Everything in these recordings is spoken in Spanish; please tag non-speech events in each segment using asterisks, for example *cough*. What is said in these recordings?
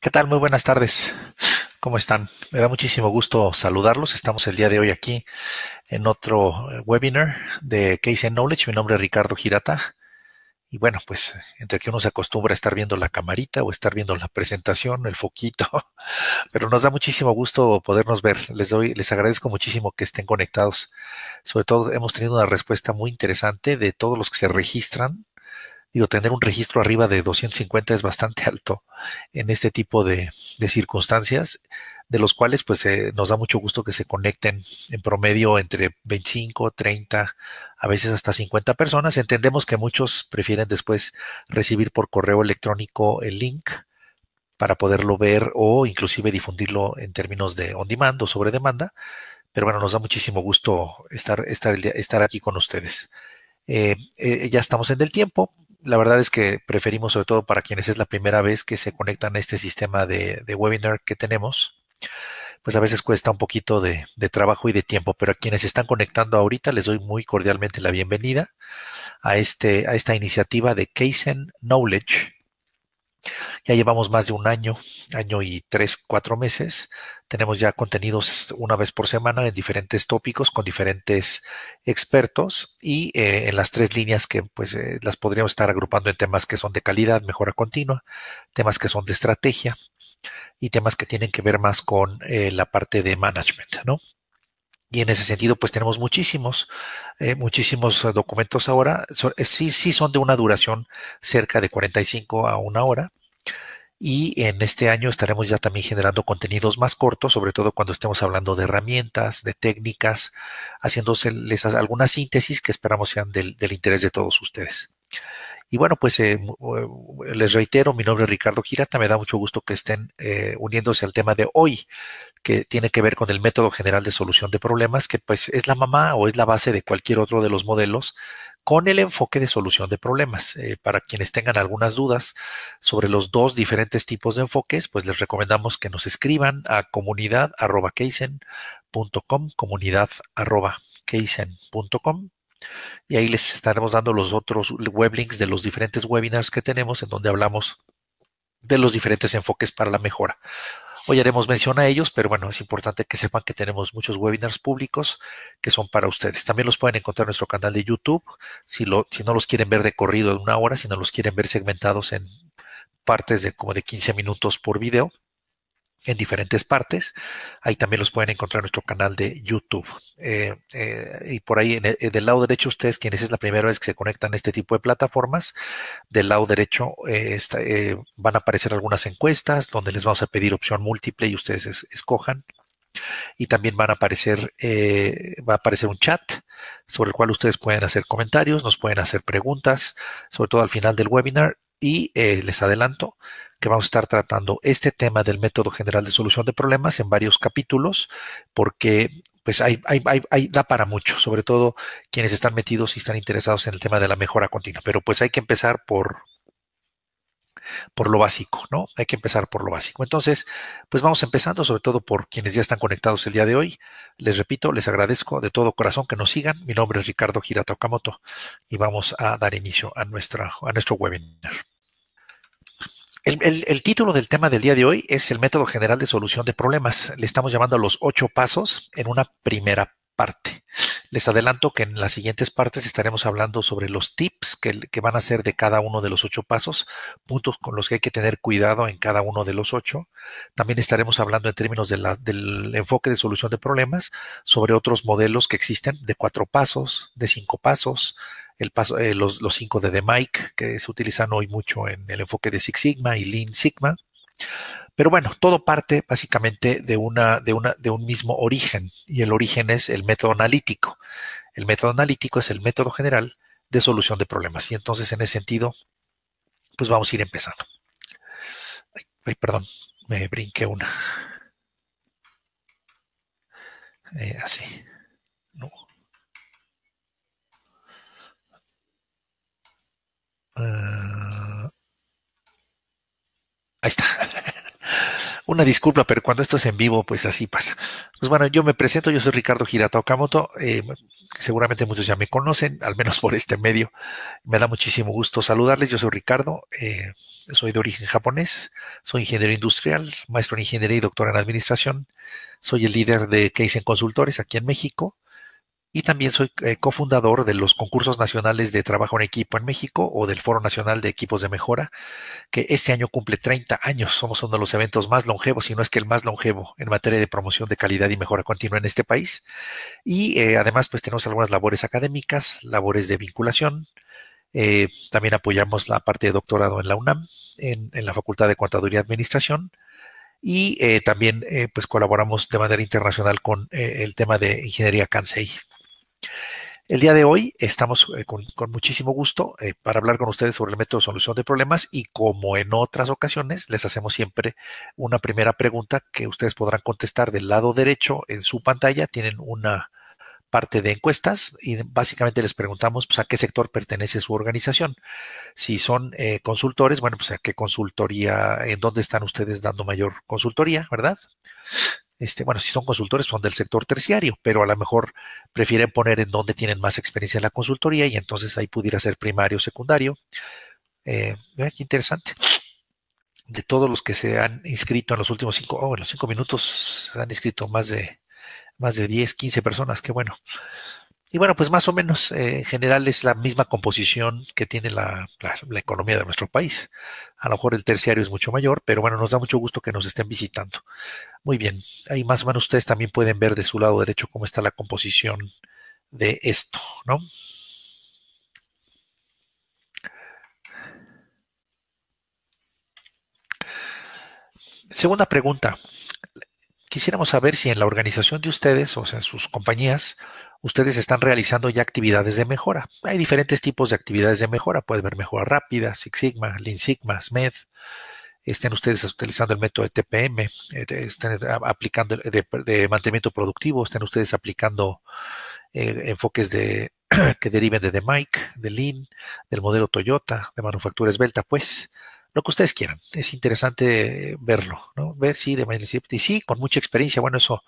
¿Qué tal? Muy buenas tardes. ¿Cómo están? Me da muchísimo gusto saludarlos. Estamos el día de hoy aquí en otro eh, webinar de Case and Knowledge. Mi nombre es Ricardo Girata. Y bueno, pues entre que uno se acostumbra a estar viendo la camarita o estar viendo la presentación, el foquito, *laughs* pero nos da muchísimo gusto podernos ver. Les doy, les agradezco muchísimo que estén conectados. Sobre todo hemos tenido una respuesta muy interesante de todos los que se registran digo, tener un registro arriba de 250 es bastante *laughs* alto en este tipo de, circunstancias, de los cuales pues eh, nos da mucho gusto que se conecten en promedio entre 25, 30, a veces hasta 50 personas. Entendemos que muchos prefieren después recibir por correo electrónico el link para poderlo ver o inclusive difundirlo en términos de on demand o sobre demanda. Pero bueno, nos da muchísimo gusto estar, aquí con ustedes. Eh, eh, ya estamos en el tiempo la verdad es que preferimos, sobre todo para quienes es la primera vez que se conectan a este sistema de, webinar que tenemos, pues a veces cuesta un poquito de, trabajo y de tiempo, pero a quienes están conectando ahorita les doy muy cordialmente la bienvenida a, este, a esta iniciativa de Kaizen Knowledge, ya llevamos más de un año, año y tres, cuatro meses. Tenemos ya contenidos una vez por semana en diferentes tópicos con diferentes expertos y eh, en las tres líneas que pues eh, las podríamos estar agrupando en temas que son de calidad, mejora continua, temas que son de estrategia y temas que tienen que ver más con eh, la parte de management, ¿no? Y en ese sentido, pues tenemos muchísimos, eh, muchísimos eh, documentos ahora. Eh, sí, sí son de una duración cerca de 45 a una hora. Y en este año estaremos ya también generando contenidos más cortos, sobre todo cuando estemos hablando de herramientas, de técnicas, haciéndoles algunas síntesis que esperamos sean del interés de todos ustedes. Y bueno, pues eh, eh, les reitero, mi nombre es Ricardo Girata, me da mucho gusto que estén eh, uniéndose al tema de hoy, que tiene que ver con el método general de solución de problemas, que pues es la mamá o es la base de cualquier otro de los modelos con el enfoque de solución de problemas. para quienes tengan algunas dudas sobre los dos diferentes tipos de enfoques, pues les recomendamos que nos escriban a comunidad.keisen.com, comunidad.keisen.com y ahí les estaremos dando los otros web links de los diferentes webinars que tenemos en donde hablamos de los diferentes enfoques para la mejora. Hoy haremos mención a ellos, pero bueno, es importante que sepan que tenemos muchos webinars públicos que son para ustedes. También los pueden encontrar en nuestro canal de YouTube, si, si no los quieren ver de corrido en una hora, si no los quieren ver segmentados en partes de como de 15 minutos por video en diferentes partes. Ahí también los pueden encontrar en nuestro canal de YouTube. Eh, eh, y por ahí, en el, eh, del lado derecho, ustedes, quienes es la primera vez que se conectan a este tipo de plataformas, del lado derecho van a aparecer algunas encuestas donde les vamos a pedir opción múltiple y ustedes escojan. Y también van a aparecer, va a aparecer un chat sobre el cual ustedes pueden hacer comentarios, nos pueden hacer preguntas, sobre todo al final del webinar. Y les adelanto, que vamos a estar tratando este tema del método general de solución de problemas en varios capítulos, porque pues hay, da para mucho, sobre todo quienes están metidos y están interesados en el tema de la mejora continua. Pero pues hay que empezar por, por lo básico, ¿no? Hay que empezar por lo básico. Entonces, pues vamos empezando, sobre todo por quienes ya están conectados el día de hoy. Les repito, les agradezco de todo corazón que nos sigan. Mi nombre es Ricardo Girata Okamoto y vamos a dar inicio a, nuestra, a nuestro webinar. El, título del tema del día de hoy es el método general de solución de problemas. Le estamos llamando a los ocho pasos en una primera parte. Les adelanto que en las siguientes partes estaremos hablando sobre los tips que, van a ser de cada uno de los ocho pasos, puntos con los que hay que tener cuidado en cada uno de los ocho. También estaremos hablando en términos del enfoque de solución de problemas, sobre otros modelos que existen de cuatro pasos, de cinco pasos, paso, eh, los, cinco de The Mike, que se utilizan hoy mucho en el enfoque de Six Sigma y Lean Sigma. Pero bueno, todo parte básicamente de, una, de, una, de un mismo origen, y el origen es el método analítico. El método analítico es el método general de solución de problemas. Y entonces, en ese sentido, pues vamos a ir empezando. Ay, perdón, me brinqué una. Eh, así. Eh, ahí está. *laughs* Una disculpa, pero cuando esto es en vivo, pues así pasa. Pues bueno, yo me presento, yo soy Ricardo Hirata Okamoto. Eh, seguramente muchos ya me conocen, al menos por este medio. Me da muchísimo gusto saludarles. Yo soy Ricardo, eh, soy de origen japonés, soy ingeniero industrial, maestro en ingeniería y doctor en administración. Soy el líder de Case en Consultores aquí en México y también soy eh, cofundador de los concursos nacionales de trabajo en equipo en México o del Foro Nacional de Equipos de Mejora, que este año cumple 30 años. Somos uno de los eventos más longevos, si no es que el más longevo en materia de promoción de calidad y mejora continua en este país. Y eh, además, pues tenemos algunas labores académicas, labores de vinculación, eh, también apoyamos la parte de doctorado en la UNAM, en, la Facultad de Contaduría y Administración. Y también pues colaboramos de manera internacional con el tema de ingeniería Cansei. El día de hoy estamos eh, con, muchísimo gusto eh, para hablar con ustedes sobre el método de solución de problemas y como en otras ocasiones les hacemos siempre una primera pregunta que ustedes podrán contestar del lado derecho en su pantalla. Tienen una parte de encuestas y básicamente les preguntamos pues, a qué sector pertenece su organización. Si son eh, consultores, bueno, pues a qué consultoría, en dónde están ustedes dando mayor consultoría, ¿verdad? Este, bueno, si son consultores son del sector terciario, pero a lo mejor prefieren poner en donde tienen más experiencia en la consultoría y entonces ahí pudiera ser primario o secundario. Eh, qué interesante. De todos los que se han inscrito en los últimos cinco, los oh, cinco minutos se han inscrito más de, más de 10, 15 personas, qué bueno. Y bueno, pues más o menos eh, en general es la misma composición que tiene la, la, economía de nuestro país. A lo mejor el terciario es mucho mayor, pero bueno, nos da mucho gusto que nos estén visitando. Muy bien, ahí más o menos ustedes también pueden ver de su lado derecho cómo está la composición de esto, ¿no? Segunda pregunta. Quisiéramos saber si en la organización de ustedes, o sea, en sus compañías, ustedes están realizando ya actividades de mejora. Hay diferentes tipos de actividades de mejora. Pueden ver mejora rápida, Six Sigma, Lean Sigma, SMED. Estén ustedes utilizando el método de TPM, eh, estén eh, aplicando de, mantenimiento productivo, estén ustedes aplicando eh, enfoques *clears throat* que deriven de The Mike, de Lean, del modelo Toyota, de manufactura esbelta, pues lo que ustedes quieran. Es interesante verlo, ¿no? Ver sí de Manuscript y sí, con mucha experiencia. Bueno, eso,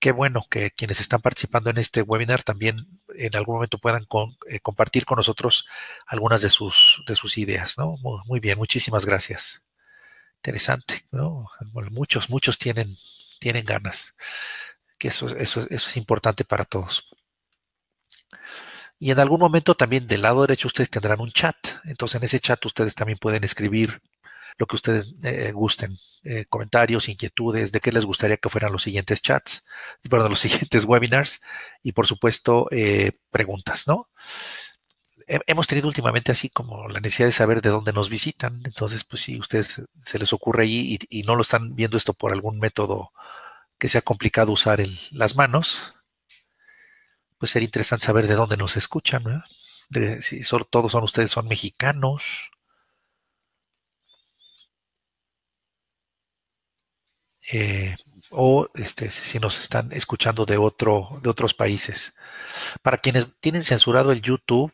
qué bueno que quienes están participando en este webinar también en algún momento puedan eh, compartir con nosotros algunas de sus, de sus ideas, ¿no? Muy, bien, muchísimas gracias. Interesante, ¿no? muchos, muchos tienen, tienen ganas. Que eso, eso es importante para todos. Y en algún momento también del lado derecho ustedes tendrán un chat. Entonces en ese chat ustedes también pueden escribir lo que ustedes eh, gusten, eh, comentarios, inquietudes, de qué les gustaría que fueran los siguientes chats, bueno, los *laughs* siguientes webinars y por supuesto eh, preguntas, ¿no? hemos tenido últimamente así como la necesidad de saber de dónde nos visitan. Entonces, pues si ustedes se les ocurre allí y, no lo están viendo esto por algún método que sea complicado usar el, las manos, pues sería interesante saber de dónde nos escuchan, si todos son ustedes, son mexicanos. Eh, o este, si nos están escuchando de, otro, de otros países. Para quienes tienen censurado el YouTube,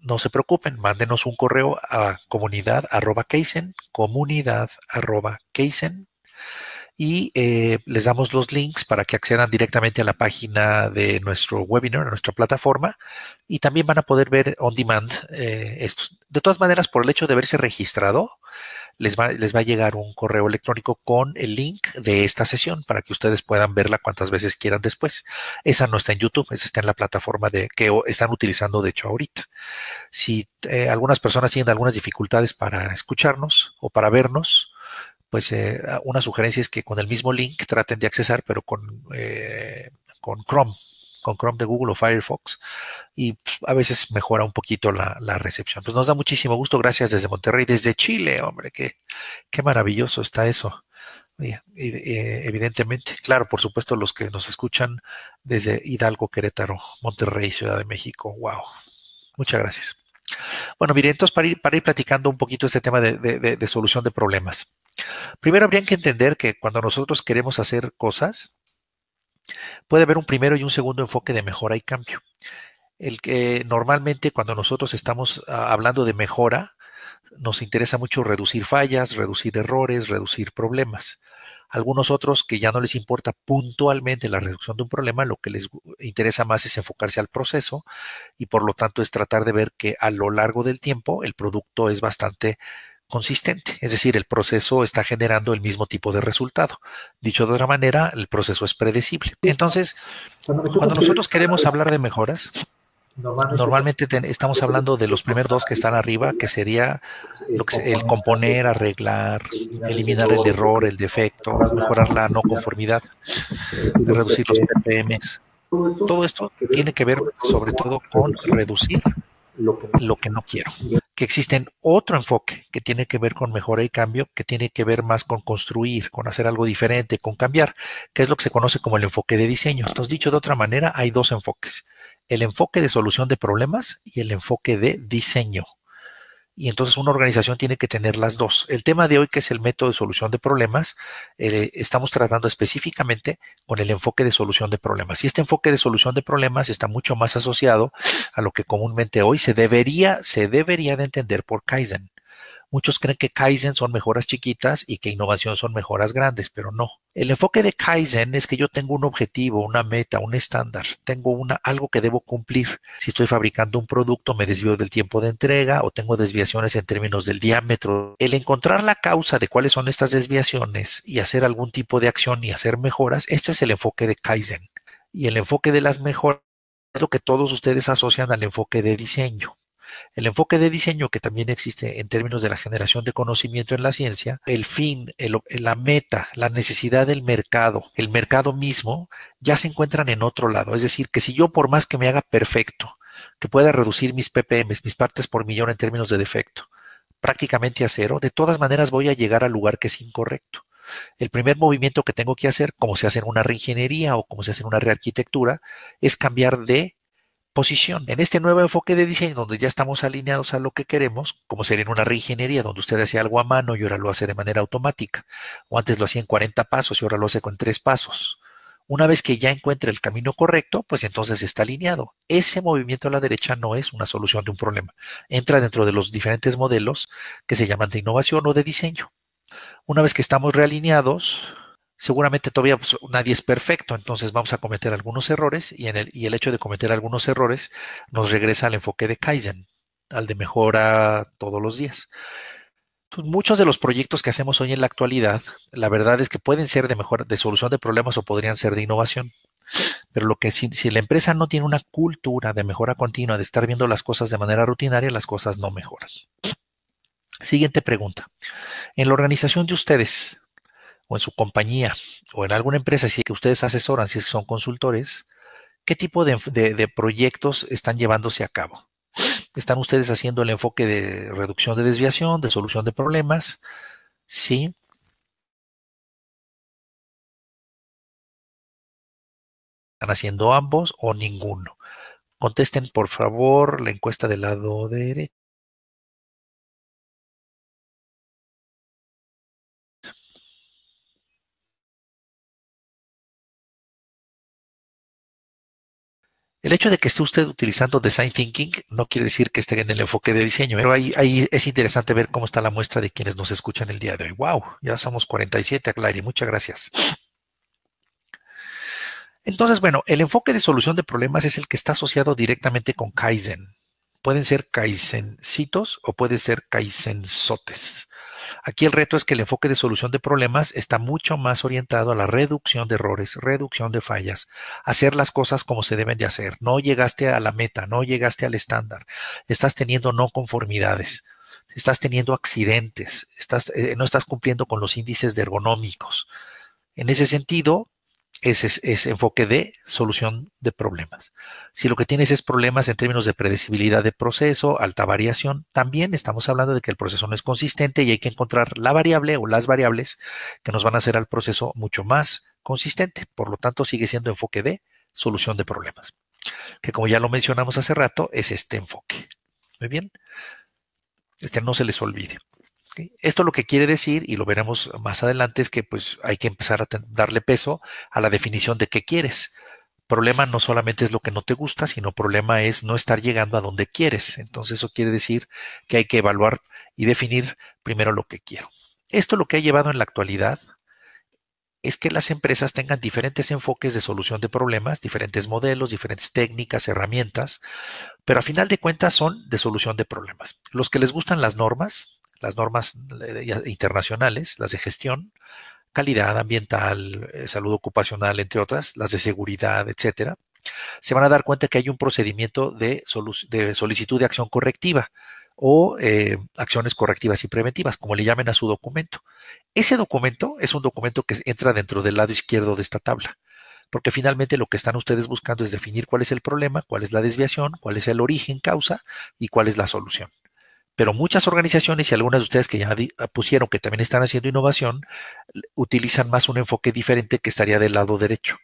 no se preocupen, mándenos un correo a comunidad arroba y eh, les damos los links para que accedan directamente a la página de nuestro webinar, a nuestra plataforma, y también van a poder ver on demand eh, De todas maneras, por el hecho de haberse registrado, les va, les va a llegar un correo electrónico con el link de esta sesión para que ustedes puedan verla cuantas veces quieran después. Esa no está en YouTube, esa está en la plataforma de que están utilizando de hecho ahorita. Si eh, algunas personas tienen algunas dificultades para escucharnos o para vernos, pues eh, una sugerencia es que con el mismo link traten de accesar, pero con, eh, con Chrome, con Chrome de Google o Firefox, y pues, a veces mejora un poquito la, recepción. Pues nos da muchísimo gusto, gracias desde Monterrey, desde Chile, hombre, qué, qué maravilloso está eso. Eh, evidentemente, claro, por supuesto, los que nos escuchan desde Hidalgo, Querétaro, Monterrey, Ciudad de México, wow. Muchas gracias. Bueno, mire, entonces para ir, platicando un poquito este tema de, de solución de problemas. Primero habrían que entender que cuando nosotros queremos hacer cosas, puede haber un primero y un segundo enfoque de mejora y cambio. El que normalmente cuando nosotros estamos ah, hablando de mejora, nos interesa mucho reducir fallas, reducir errores, reducir problemas. Algunos otros que ya no les importa puntualmente la reducción de un problema, lo que les interesa más es enfocarse al proceso y por lo tanto es tratar de ver que a lo largo del tiempo el producto es bastante consistente, es decir, el proceso está generando el mismo tipo de resultado. Dicho de otra manera, el proceso es predecible. Entonces, cuando nosotros queremos hablar de mejoras, Normalmente, estamos hablando de los primeros dos que están arriba, que sería el componer, arreglar, eliminar el error, el defecto, mejorar la no conformidad, reducir los PPMs. Todo esto tiene que ver sobre todo con reducir lo que, no quiero. Que existen otro enfoque que tiene que ver con mejora y cambio, que tiene que ver más con construir, con hacer algo diferente, con cambiar, que es lo que se conoce como el enfoque de diseño. Entonces, dicho de otra manera, hay dos enfoques, el enfoque de solución de problemas y el enfoque de diseño y entonces una organización tiene que tener las dos. El tema de hoy, que es el método de solución de problemas, eh, estamos tratando específicamente con el enfoque de solución de problemas. Y este enfoque de solución de problemas está mucho más asociado a lo que comúnmente hoy se debería, se debería de entender por Kaizen. Muchos creen que Kaizen son mejoras chiquitas y que innovación son mejoras grandes, pero no. El enfoque de Kaizen es que yo tengo un objetivo, una meta, un estándar, tengo una, algo que debo cumplir. Si estoy fabricando un producto, me desvío del tiempo de entrega o tengo desviaciones en términos del diámetro. El encontrar la causa de cuáles son estas desviaciones y hacer algún tipo de acción y hacer mejoras, esto es el enfoque de Kaizen. Y el enfoque de las mejoras es lo que todos ustedes asocian al enfoque de diseño el enfoque de diseño que también existe en términos de la generación de conocimiento en la ciencia, el fin, la meta, la necesidad del mercado, el mercado mismo, ya se encuentran en otro lado. Es decir, que si yo por más que me haga perfecto, que pueda reducir mis ppm, mis partes por millón en términos de defecto, prácticamente a cero, de todas maneras voy a llegar al lugar que es incorrecto. El primer movimiento que tengo que hacer, como se hace en una reingeniería o como se hace en una rearquitectura, es cambiar de posición. En este nuevo enfoque de diseño, donde ya estamos alineados a lo que queremos, como sería en una reingeniería, donde usted hacía algo a mano y ahora lo hace de manera automática, o antes lo hacía en 40 pasos y ahora lo hace con 3 pasos. Una vez que ya encuentre el camino correcto, pues entonces está alineado. Ese movimiento a la derecha no es una solución de un problema. Entra dentro de los diferentes modelos que se llaman de innovación o de diseño. Una vez que estamos realineados, seguramente todavía pues, nadie es perfecto, entonces vamos a cometer algunos errores y, el, hecho de cometer algunos errores nos regresa al enfoque de Kaizen, al de mejora todos los días. muchos de los proyectos que hacemos hoy en la actualidad, la verdad es que pueden ser de mejor, de solución de problemas o podrían ser de innovación. Pero lo que si, la empresa no tiene una cultura de mejora continua, de estar viendo las cosas de manera rutinaria, las cosas no mejoran. Siguiente pregunta. En la organización de ustedes, o en su compañía o en alguna empresa, si que ustedes asesoran, si son consultores, ¿qué tipo de, de proyectos están llevándose a cabo? ¿Están ustedes haciendo el enfoque de reducción de desviación, de solución de problemas? Sí. ¿Están haciendo ambos o ninguno? Contesten, por favor, la encuesta del lado derecho. El hecho de que esté usted utilizando design thinking no quiere decir que esté en el enfoque de diseño, pero ahí, es interesante ver cómo está la muestra de quienes nos escuchan el día de hoy. ¡Wow! Ya somos 47, Aglari. Muchas gracias. Entonces, bueno, el enfoque de solución de problemas es el que está asociado directamente con Kaizen. Pueden ser Kaizencitos o pueden ser Kaizensotes. Aquí el reto es que el enfoque de solución de problemas está mucho más orientado a la reducción de errores, reducción de fallas, hacer las cosas como se deben de hacer. No llegaste a la meta, no llegaste al estándar, estás teniendo no conformidades estás teniendo accidentes, eh, no estás cumpliendo con los índices de ergonómicos. En ese sentido, ese es, enfoque de solución de problemas. Si lo que tienes es problemas en términos de predecibilidad de proceso, alta variación, también estamos hablando de que el proceso no es consistente y hay que encontrar la variable o las variables que nos van a hacer al proceso mucho más consistente. Por lo tanto, sigue siendo enfoque de solución de problemas, que como ya lo mencionamos hace rato, es este enfoque. Muy bien. Este no se les olvide. Esto lo que quiere decir, y lo veremos más adelante, es que pues, hay que empezar a darle peso a la definición de qué quieres. Problema no solamente es lo que no te gusta, sino problema es no estar llegando a donde quieres. Entonces eso quiere decir que hay que evaluar y definir primero lo que quiero. Esto lo que ha llevado en la actualidad es que las empresas tengan diferentes enfoques de solución de problemas, diferentes modelos, diferentes técnicas, herramientas, pero a final de cuentas son de solución de problemas. Los que les gustan las normas, las normas eh, internacionales, las de gestión, calidad ambiental, eh, salud ocupacional, entre otras, las de seguridad, etcétera, se van a dar cuenta que hay un procedimiento de, solicitud de acción correctiva o eh, acciones correctivas y preventivas, como le llamen a su documento. Ese documento es un documento que entra dentro del lado izquierdo de esta tabla, porque finalmente lo que están ustedes buscando es definir cuál es el problema, cuál es la desviación, cuál es el origen, causa y cuál es la solución. Pero muchas organizaciones y algunas de ustedes que ya ah, pusieron que también están haciendo innovación, utilizan más un enfoque diferente que estaría del lado derecho.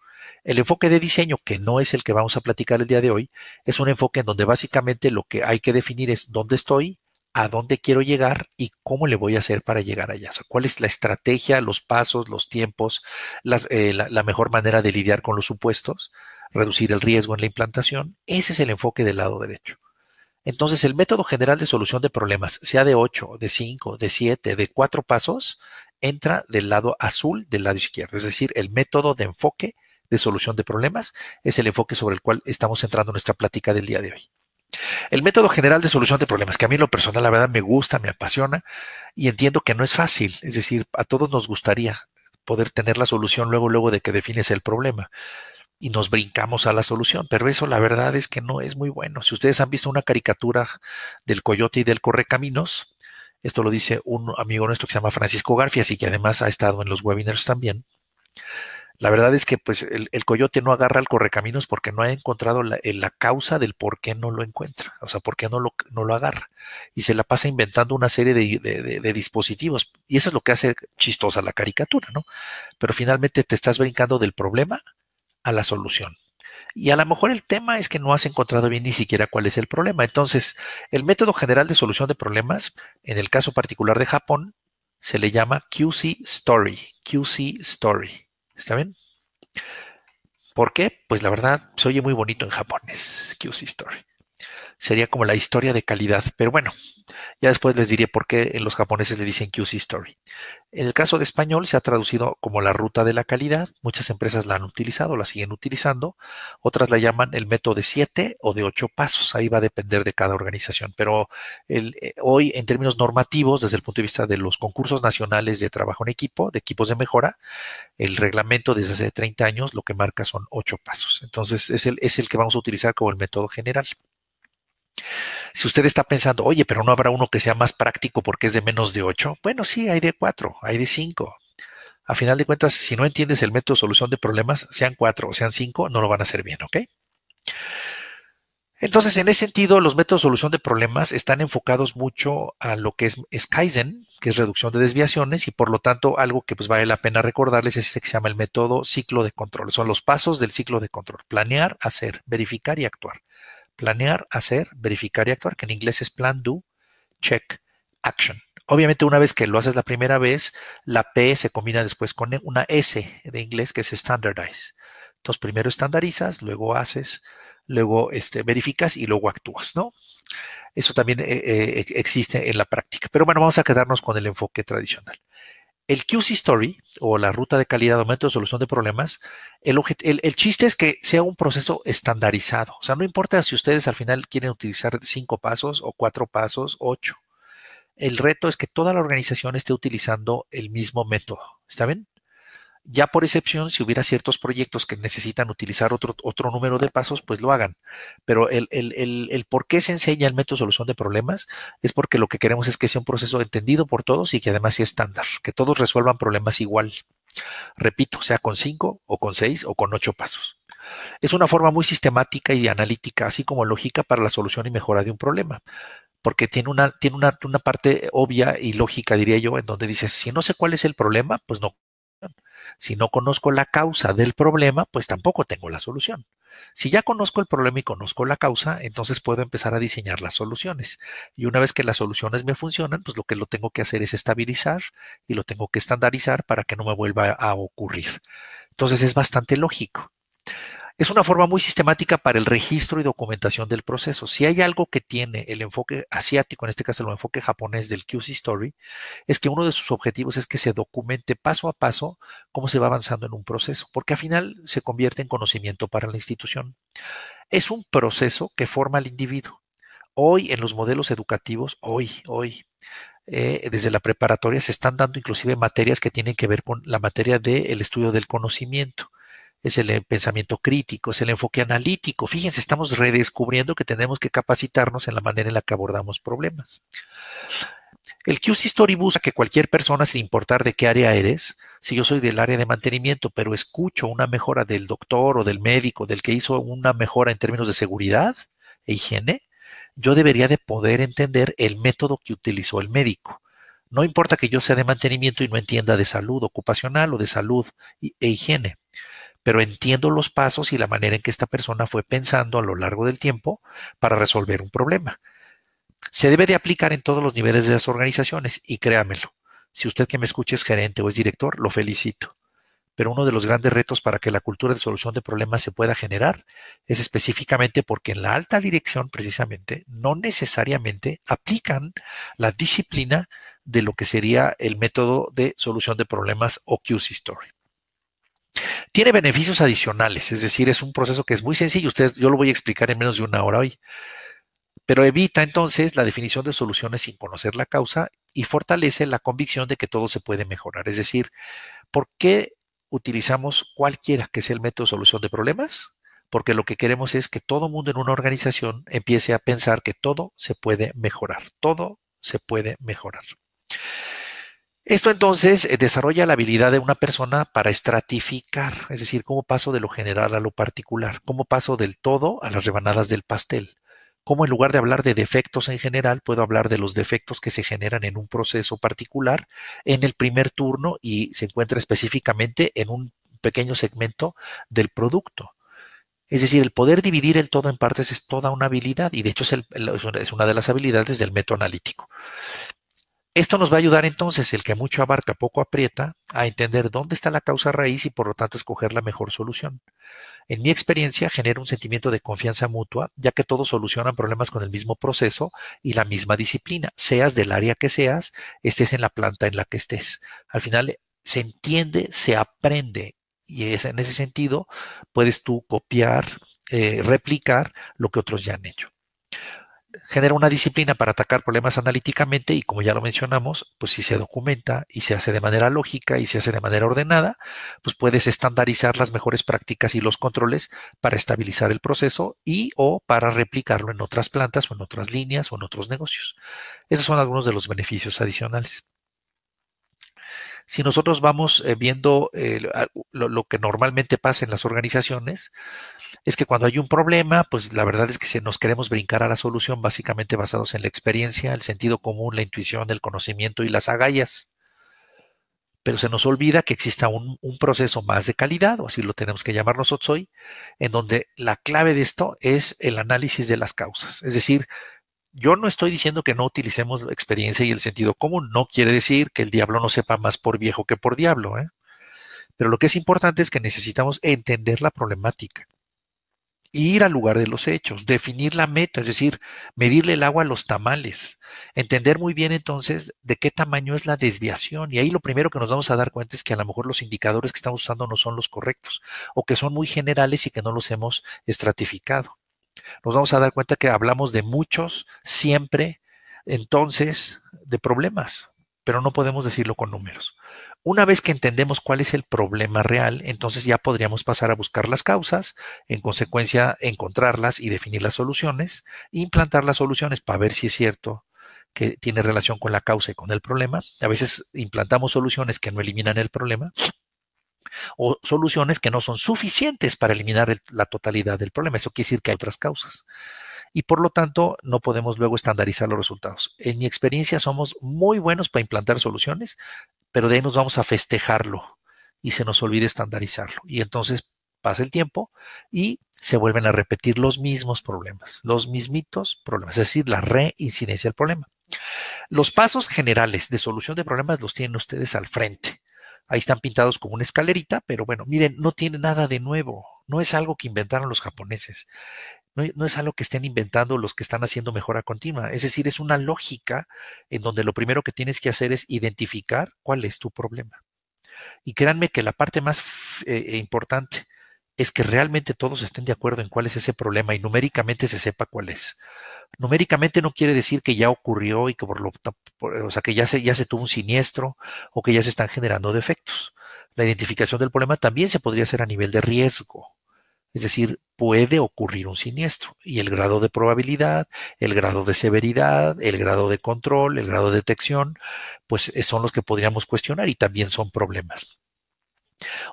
El enfoque de diseño, que no es el que vamos a platicar el día de hoy, es un enfoque en donde básicamente lo que hay que definir es dónde estoy, a dónde quiero llegar y cómo le voy a hacer para llegar allá. cuál es la estrategia, los pasos, los tiempos, eh, la mejor manera de lidiar con los supuestos, reducir el riesgo en la implantación. Ese es el enfoque del lado derecho. Entonces, el método general de solución de problemas, sea de 8, de 5, de 7, de 4 pasos, entra del lado azul del lado izquierdo. Es decir, el método de enfoque de solución de problemas es el enfoque sobre el cual estamos entrando nuestra plática del día de hoy. El método general de solución de problemas, que a mí lo personal la verdad me gusta, me apasiona y entiendo que no es fácil. Es decir, a todos nos gustaría poder tener la solución luego, luego de que defines el problema y nos brincamos a la solución. Pero eso la verdad es que no es muy bueno. Si ustedes han visto una caricatura del coyote y del correcaminos, esto lo dice un amigo nuestro que se llama Francisco Garfias y que además ha estado en los webinars también. La verdad es que pues el, coyote no agarra al correcaminos porque no ha encontrado eh, la, causa del por qué no lo encuentra, o sea, por qué no lo, no lo agarra. Y se la pasa inventando una serie de, de, dispositivos. Y eso es lo que hace chistosa la caricatura, ¿no? Pero finalmente te estás brincando del problema a la solución. Y a lo mejor el tema es que no has encontrado bien ni siquiera cuál es el problema. Entonces, el método general de solución de problemas, en el caso particular de Japón, se le llama QC Story. QC Story. ¿Está bien? ¿Por qué? Pues la verdad, se oye muy bonito en japonés, QC Story sería como la historia de calidad. Pero bueno, ya después les diré por qué en los japoneses le dicen QC Story. En el caso de español se ha traducido como la ruta de la calidad. Muchas empresas la han utilizado, la siguen utilizando. Otras la llaman el método de siete o de ocho pasos. Ahí va a depender de cada organización. Pero el, eh, hoy, en términos normativos, desde el punto de vista de los concursos nacionales de trabajo en equipo, de equipos de mejora, el reglamento desde hace 30 años lo que marca son ocho pasos. Entonces es el que vamos a utilizar como el método general. Si usted está pensando, oye, pero no habrá uno que sea más práctico porque es de menos de 8, bueno, sí, hay de 4, hay de 5. A final de cuentas, si no entiendes el método de solución de problemas, sean 4 o sean 5, no lo van a hacer bien, ¿ok? Entonces, en ese sentido, los métodos de solución de problemas están enfocados mucho a lo que es, skyzen que es reducción de desviaciones, y por lo tanto, algo que pues, vale la pena recordarles es este que se llama el método ciclo de control. Son los pasos del ciclo de control. Planear, hacer, verificar y actuar. Planear, hacer, verificar y actuar, que en inglés es plan, do, check, action. Obviamente una vez que lo haces la primera vez, la P se combina después con una S de inglés que es standardize. Entonces primero estandarizas, luego haces, luego este, verificas y luego actúas, ¿no? Eso también eh, eh, existe en la práctica. Pero bueno, vamos a quedarnos con el enfoque tradicional. El QC Story o la ruta de calidad de método de solución de problemas, el, el, chiste es que sea un proceso estandarizado. O sea, no importa si ustedes al final quieren utilizar cinco pasos o cuatro pasos, ocho. El reto es que toda la organización esté utilizando el mismo método. ¿Está bien? Ya por excepción, si hubiera ciertos proyectos que necesitan utilizar otro, otro número de pasos, pues lo hagan. Pero el, por qué se enseña el método de solución de problemas es porque lo que queremos es que sea un proceso entendido por todos y que además sea estándar, que todos resuelvan problemas igual. Repito, sea con cinco o con seis o con ocho pasos. Es una forma muy sistemática y analítica, así como lógica para la solución y mejora de un problema porque tiene una, tiene una, una, parte obvia y lógica, diría yo, en donde dices, si no sé cuál es el problema, pues no si no conozco la causa del problema, pues tampoco tengo la solución. Si ya conozco el problema y conozco la causa, entonces puedo empezar a diseñar las soluciones. Y una vez que las soluciones me funcionan, pues lo que lo tengo que hacer es estabilizar y lo tengo que estandarizar para que no me vuelva a ocurrir. Entonces es bastante lógico. Es una forma muy sistemática para el registro y documentación del proceso. Si hay algo que tiene el enfoque asiático, en este caso el enfoque japonés del QC Story, es que uno de sus objetivos es que se documente paso a paso cómo se va avanzando en un proceso, porque al final se convierte en conocimiento para la institución. Es un proceso que forma al individuo. Hoy en los modelos educativos, hoy, hoy, eh, desde la preparatoria se están dando inclusive materias que tienen que ver con la materia del estudio del conocimiento es el pensamiento crítico, es el enfoque analítico. Fíjense, estamos redescubriendo que tenemos que capacitarnos en la manera en la que abordamos problemas. El QC Story busca que cualquier persona, sin importar de qué área eres, si yo soy del área de mantenimiento, pero escucho una mejora del doctor o del médico, del que hizo una mejora en términos de seguridad e higiene, yo debería de poder entender el método que utilizó el médico. No importa que yo sea de mantenimiento y no entienda de salud ocupacional o de salud e higiene pero entiendo los pasos y la manera en que esta persona fue pensando a lo largo del tiempo para resolver un problema. Se debe de aplicar en todos los niveles de las organizaciones y créamelo, si usted que me escucha es gerente o es director, lo felicito. Pero uno de los grandes retos para que la cultura de solución de problemas se pueda generar es específicamente porque en la alta dirección, precisamente, no necesariamente aplican la disciplina de lo que sería el método de solución de problemas o QC Story. Tiene beneficios adicionales, es decir, es un proceso que es muy sencillo. Ustedes, yo lo voy a explicar en menos de una hora hoy. Pero evita entonces la definición de soluciones sin conocer la causa y fortalece la convicción de que todo se puede mejorar. Es decir, ¿por qué utilizamos cualquiera que sea el método de solución de problemas? Porque lo que queremos es que todo mundo en una organización empiece a pensar que todo se puede mejorar, todo se puede mejorar. Esto entonces eh, desarrolla la habilidad de una persona para estratificar, es decir, cómo paso de lo general a lo particular, cómo paso del todo a las rebanadas del pastel, cómo en lugar de hablar de defectos en general, puedo hablar de los defectos que se generan en un proceso particular en el primer turno y se encuentra específicamente en un pequeño segmento del producto. Es decir, el poder dividir el todo en partes es toda una habilidad y de hecho es, una de las habilidades del método analítico. Esto nos va a ayudar entonces, el que mucho abarca, poco aprieta, a entender dónde está la causa raíz y por lo tanto escoger la mejor solución. En mi experiencia genera un sentimiento de confianza mutua, ya que todos solucionan problemas con el mismo proceso y la misma disciplina, seas del área que seas, estés en la planta en la que estés. Al final se entiende, se aprende y en ese sentido puedes tú copiar, eh, replicar lo que otros ya han hecho genera una disciplina para atacar problemas analíticamente y como ya lo mencionamos, pues si se documenta y se hace de manera lógica y se hace de manera ordenada, pues puedes estandarizar las mejores prácticas y los controles para estabilizar el proceso y o para replicarlo en otras plantas o en otras líneas o en otros negocios. Esos son algunos de los beneficios adicionales si nosotros vamos eh, viendo eh, lo, que normalmente pasa en las organizaciones, es que cuando hay un problema, pues la verdad es que se nos queremos brincar a la solución básicamente basados en la experiencia, el sentido común, la intuición, el conocimiento y las agallas. Pero se nos olvida que exista un, un proceso más de calidad, o así lo tenemos que llamar nosotros hoy, en donde la clave de esto es el análisis de las causas. Es decir, yo no estoy diciendo que no utilicemos la experiencia y el sentido común. No quiere decir que el diablo no sepa más por viejo que por diablo. ¿eh? Pero lo que es importante es que necesitamos entender la problemática, ir al lugar de los hechos, definir la meta, es decir, medirle el agua a los tamales, entender muy bien entonces de qué tamaño es la desviación. Y ahí lo primero que nos vamos a dar cuenta es que a lo mejor los indicadores que estamos usando no son los correctos o que son muy generales y que no los hemos estratificado nos vamos a dar cuenta que hablamos de muchos siempre, entonces, de problemas, pero no podemos decirlo con números. Una vez que entendemos cuál es el problema real, entonces ya podríamos pasar a buscar las causas, en consecuencia encontrarlas y definir las soluciones, e implantar las soluciones para ver si es cierto que tiene relación con la causa y con el problema. A veces implantamos soluciones que no eliminan el problema o soluciones que no son suficientes para eliminar la totalidad del problema. Eso quiere decir que hay otras causas. Y por lo tanto, no podemos luego estandarizar los resultados. En mi experiencia, somos muy buenos para implantar soluciones, pero de ahí nos vamos a festejarlo y se nos olvida estandarizarlo. Y entonces pasa el tiempo y se vuelven a repetir los mismos problemas, los mismitos problemas, es decir, la reincidencia del problema. Los pasos generales de solución de problemas los tienen ustedes al frente. Ahí están pintados como una escalerita, pero bueno, miren, no tiene nada de nuevo. No es algo que inventaron los japoneses. No, es algo que estén inventando los que están haciendo mejora continua. Es decir, es una lógica en donde lo primero que tienes que hacer es identificar cuál es tu problema. Y créanme que la parte más eh, importante es que realmente todos estén de acuerdo en cuál es ese problema y numéricamente se sepa cuál es numéricamente no quiere decir que ya ocurrió y que por lo o sea, que ya ya se tuvo un siniestro o que ya se están generando defectos. La identificación del problema también se podría hacer a nivel de riesgo. Es decir, puede ocurrir un siniestro y el grado de probabilidad, el grado de severidad, el grado de control, el grado de detección, pues eh, son los que podríamos cuestionar y también son problemas.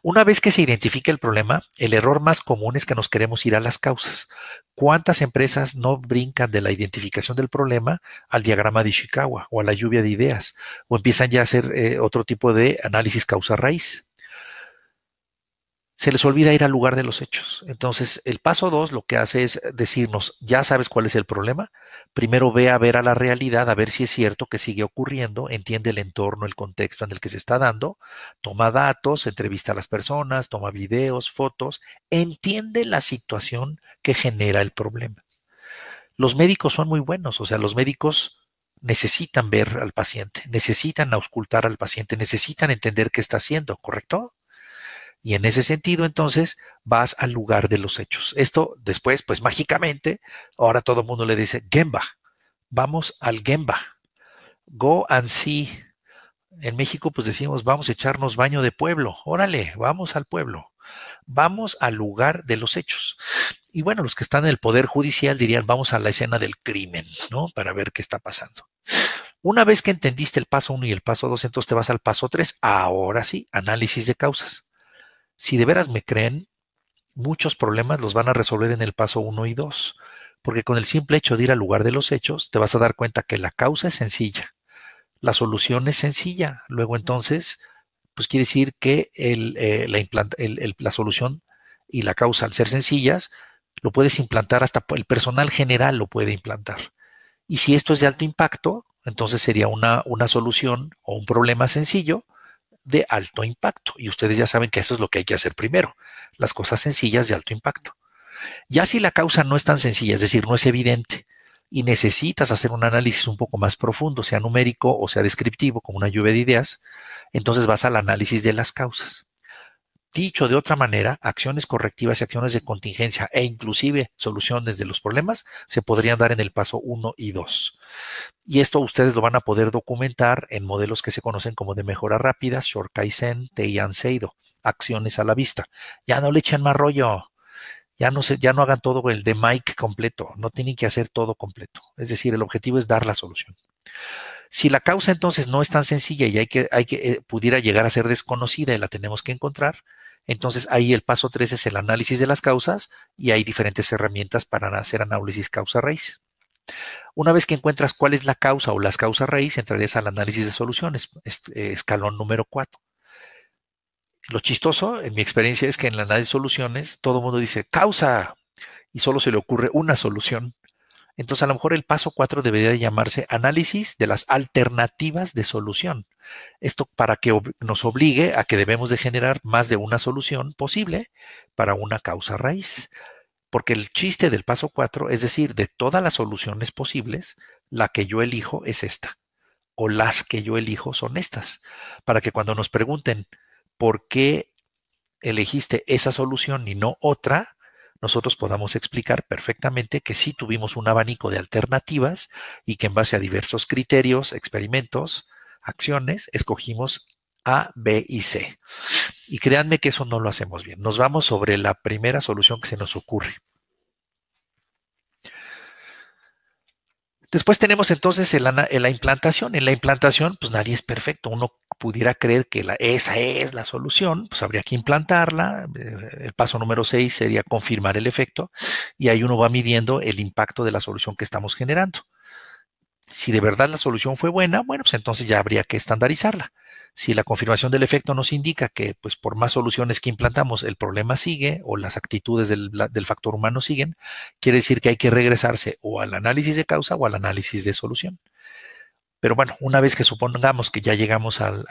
Una vez que se identifica el problema, el error más común es que nos queremos ir a las causas. ¿Cuántas empresas no brincan de la identificación del problema al diagrama de Ishikawa o a la lluvia de ideas? O empiezan ya a hacer eh, otro tipo de análisis causa-raíz se les olvida ir al lugar de los hechos. Entonces, el paso dos lo que hace es decirnos, ya sabes cuál es el problema, primero ve a ver a la realidad, a ver si es cierto que sigue ocurriendo, entiende el entorno, el contexto en el que se está dando, toma datos, entrevista a las personas, toma videos, fotos, entiende la situación que genera el problema. Los médicos son muy buenos, o sea, los médicos necesitan ver al paciente, necesitan auscultar al paciente, necesitan entender qué está haciendo, ¿correcto? Y en ese sentido, entonces, vas al lugar de los hechos. Esto después, pues mágicamente, ahora todo el mundo le dice, Gemba, vamos al Gemba, go and see. En México, pues decimos, vamos a echarnos baño de pueblo, órale, vamos al pueblo, vamos al lugar de los hechos. Y bueno, los que están en el Poder Judicial dirían, vamos a la escena del crimen, ¿no? Para ver qué está pasando. Una vez que entendiste el paso 1 y el paso 2, entonces te vas al paso 3. Ahora sí, análisis de causas. Si de veras me creen, muchos problemas los van a resolver en el paso 1 y 2, porque con el simple hecho de ir al lugar de los hechos, te vas a dar cuenta que la causa es sencilla, la solución es sencilla. Luego entonces, pues quiere decir que eh, la, solución y la causa, al ser sencillas, lo puedes implantar hasta el personal general lo puede implantar. Y si esto es de alto impacto, entonces sería una solución o un problema sencillo de alto impacto. Y ustedes ya saben que eso es lo que hay que hacer primero, las cosas sencillas de alto impacto. Ya si la causa no es tan sencilla, es decir, no es evidente y necesitas hacer un análisis un poco más profundo, sea numérico o sea descriptivo, como una lluvia de ideas, entonces vas al análisis de las causas. Dicho de otra manera, acciones correctivas y acciones de contingencia e inclusive soluciones de los problemas se podrían dar en el paso 1 y 2. Y esto ustedes lo van a poder documentar en modelos que se conocen como de mejora rápida, y Teian Seido, acciones a la vista. Ya no le echen más rollo. Ya no, se, ya no hagan todo el de Mike completo, no tienen que hacer todo completo. Es decir, el objetivo es dar la solución. Si la causa entonces no es tan sencilla y hay que, eh, pudiera llegar a ser desconocida y la tenemos que encontrar, entonces ahí el paso 3 es el análisis de las causas y hay diferentes herramientas para hacer análisis causa-raíz. Una vez que encuentras cuál es la causa o las causas raíz, entrarías al análisis de soluciones, eh, escalón número 4. Lo chistoso, en mi experiencia, es que en el análisis de soluciones todo el mundo dice causa y solo se le ocurre una solución. Entonces, a lo mejor el paso 4 debería llamarse análisis de las alternativas de solución. Esto para que nos obligue a que debemos de generar más de una solución posible para una causa raíz. Porque el chiste del paso 4, es decir, de todas las soluciones posibles, la que yo elijo es esta. O las que yo elijo son estas. Para que cuando nos pregunten por qué elegiste esa solución y no otra, nosotros podamos explicar perfectamente que sí tuvimos un abanico de alternativas y que en base a diversos criterios, experimentos, acciones, escogimos A, B y C. Y créanme que eso no lo hacemos bien. Nos vamos sobre la primera solución que se nos ocurre. Después tenemos entonces la implantación. En la implantación, pues nadie es perfecto. Uno pudiera creer que la, esa es la solución, pues habría que implantarla. Eh, el paso número 6 sería confirmar el efecto y ahí uno va midiendo el impacto de la solución que estamos generando. Si de verdad la solución fue buena, bueno, pues entonces ya habría que estandarizarla. Si la confirmación del efecto nos indica que, pues por más soluciones que implantamos, el problema sigue o las actitudes del factor humano siguen, quiere decir que hay que regresarse o al análisis de causa o al análisis de solución. Pero bueno, una vez que supongamos que ya llegamos al,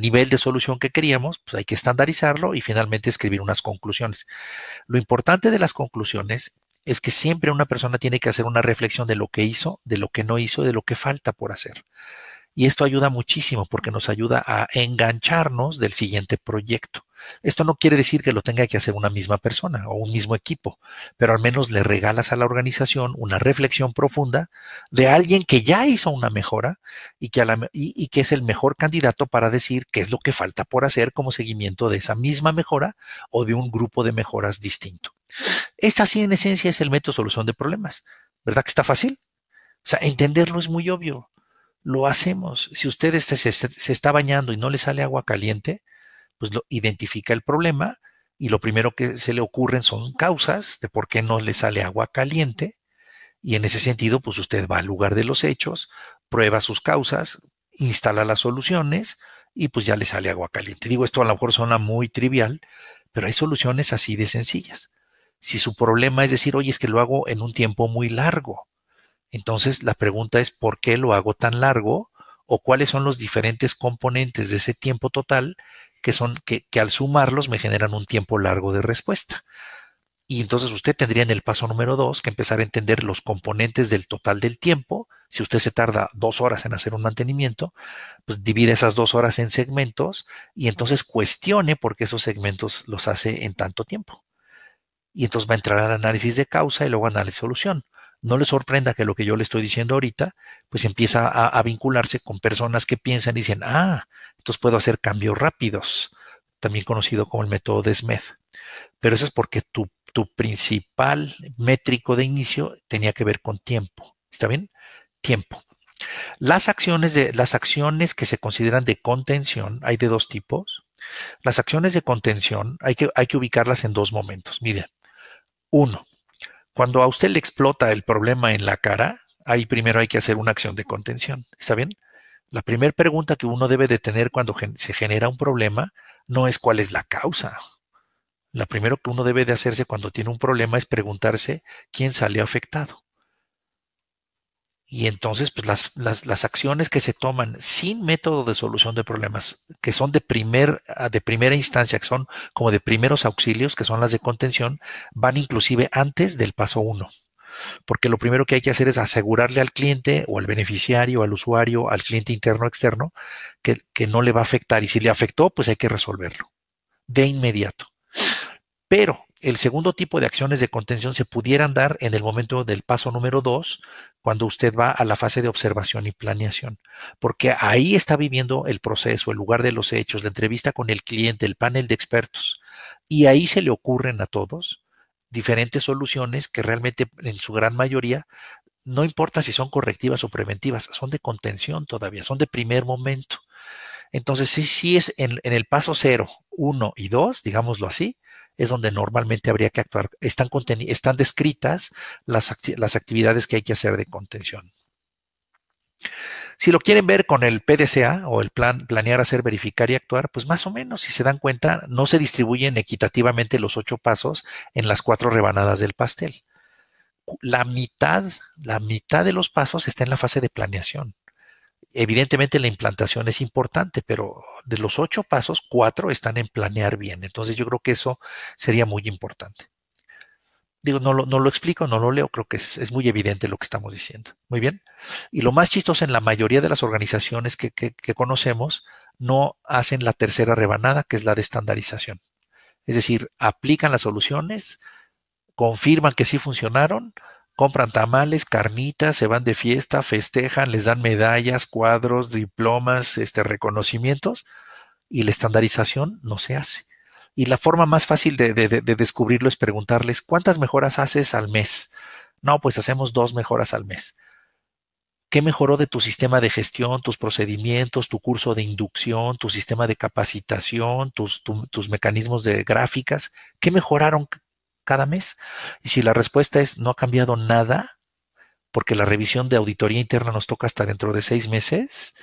nivel de solución que queríamos, pues hay que estandarizarlo y finalmente escribir unas conclusiones. Lo importante de las conclusiones es que siempre una persona tiene que hacer una reflexión de lo que hizo, de lo que no hizo de lo que falta por hacer. Y esto ayuda muchísimo porque nos ayuda a engancharnos del siguiente proyecto. Esto no quiere decir que lo tenga que hacer una misma persona o un mismo equipo, pero al menos le regalas a la organización una reflexión profunda de alguien que ya hizo una mejora y que, es el mejor candidato para decir qué es lo que falta por hacer como seguimiento de esa misma mejora o de un grupo de mejoras distinto. Esta sí en esencia es el método solución de problemas. ¿Verdad que está fácil? O sea, entenderlo es muy obvio. Lo hacemos. Si usted este se está bañando y no le sale agua caliente, pues lo identifica el problema y lo primero que se le ocurren son causas de por qué no le sale agua caliente y en ese sentido pues usted va al lugar de los hechos, prueba sus causas, instala las soluciones y pues ya le sale agua caliente. Digo, esto a lo mejor suena muy trivial, pero hay soluciones así de sencillas. Si su problema es decir, oye, es que lo hago en un tiempo muy largo, entonces la pregunta es, ¿por qué lo hago tan largo? ¿O cuáles son los diferentes componentes de ese tiempo total que son, que, al sumarlos me generan un tiempo largo de respuesta. Y entonces usted tendría en el paso número dos que empezar a entender los componentes del total del tiempo. Si usted se tarda dos horas en hacer un mantenimiento, pues divide esas dos horas en segmentos y entonces cuestione por qué esos segmentos los hace en tanto tiempo. Y entonces va a entrar al análisis de causa y luego análisis de solución no le sorprenda que lo que yo le estoy diciendo ahorita, pues empieza a, vincularse con personas que piensan y dicen, ah, entonces puedo hacer cambios rápidos, también conocido como el método de Smith. Pero eso es porque tu, tu principal métrico de inicio tenía que ver con tiempo. ¿Está bien? Tiempo. Las acciones, de, las acciones que se consideran de contención hay de dos tipos. Las acciones de contención hay que, hay que ubicarlas en dos momentos. Miren, uno, cuando a usted le explota el problema en la cara, ahí primero hay que hacer una acción de contención. ¿Está bien? La primera pregunta que uno debe de tener cuando se genera un problema no es cuál es la causa. La primero que uno debe de hacerse cuando tiene un problema es preguntarse quién sale afectado. Y entonces, pues las, acciones que se toman sin método de solución de problemas, que son de, primer, ah, de primera instancia, que son como de primeros auxilios, que son las de contención, van inclusive antes del paso uno. Porque lo primero que hay que hacer es asegurarle al cliente o al beneficiario, al usuario, al cliente interno o externo, que no le va a afectar. Y si le afectó, pues hay que resolverlo de inmediato. Pero el segundo tipo de acciones de contención se pudieran dar en el momento del paso número dos, cuando usted va a la fase de observación y planeación, porque ahí está viviendo el proceso, el lugar de los hechos, la entrevista con el cliente, el panel de expertos, y ahí se le ocurren a todos diferentes soluciones que realmente en su gran mayoría no importa si son correctivas o preventivas, son de contención todavía, son de primer momento. Entonces, si sí es en, el paso cero, uno y dos, digámoslo así, es donde normalmente habría que actuar. Están, están descritas las, las actividades que hay que hacer de contención. Si lo quieren ver con el PDCA o el plan planear, hacer, verificar y actuar, pues más o menos, si se dan cuenta, no se distribuyen equitativamente los ocho pasos en las cuatro rebanadas del pastel. La mitad, la mitad de los pasos está en la fase de planeación. Evidentemente la implantación es importante, pero de los ocho pasos, cuatro están en planear bien. Entonces yo creo que eso sería muy importante. Digo, no lo, explico, no lo leo, creo que es, muy evidente lo que estamos diciendo. Muy bien. Y lo más chistoso en la mayoría de las organizaciones que, que conocemos, no hacen la tercera rebanada, que es la de estandarización. Es decir, aplican las soluciones, confirman que sí funcionaron, compran tamales, carnitas, se van de fiesta, festejan, les dan medallas, cuadros, diplomas, este, reconocimientos, y la estandarización no se hace. Y la forma más fácil de, descubrirlo es preguntarles, ¿cuántas mejoras haces al mes? No, pues hacemos dos mejoras al mes. ¿Qué mejoró de tu sistema de gestión, tus procedimientos, tu curso de inducción, tu sistema de capacitación, tus, tus mecanismos de gráficas? ¿Qué mejoraron cada mes. Y si la respuesta es no ha cambiado nada, porque la revisión de auditoría interna nos toca hasta dentro de seis meses,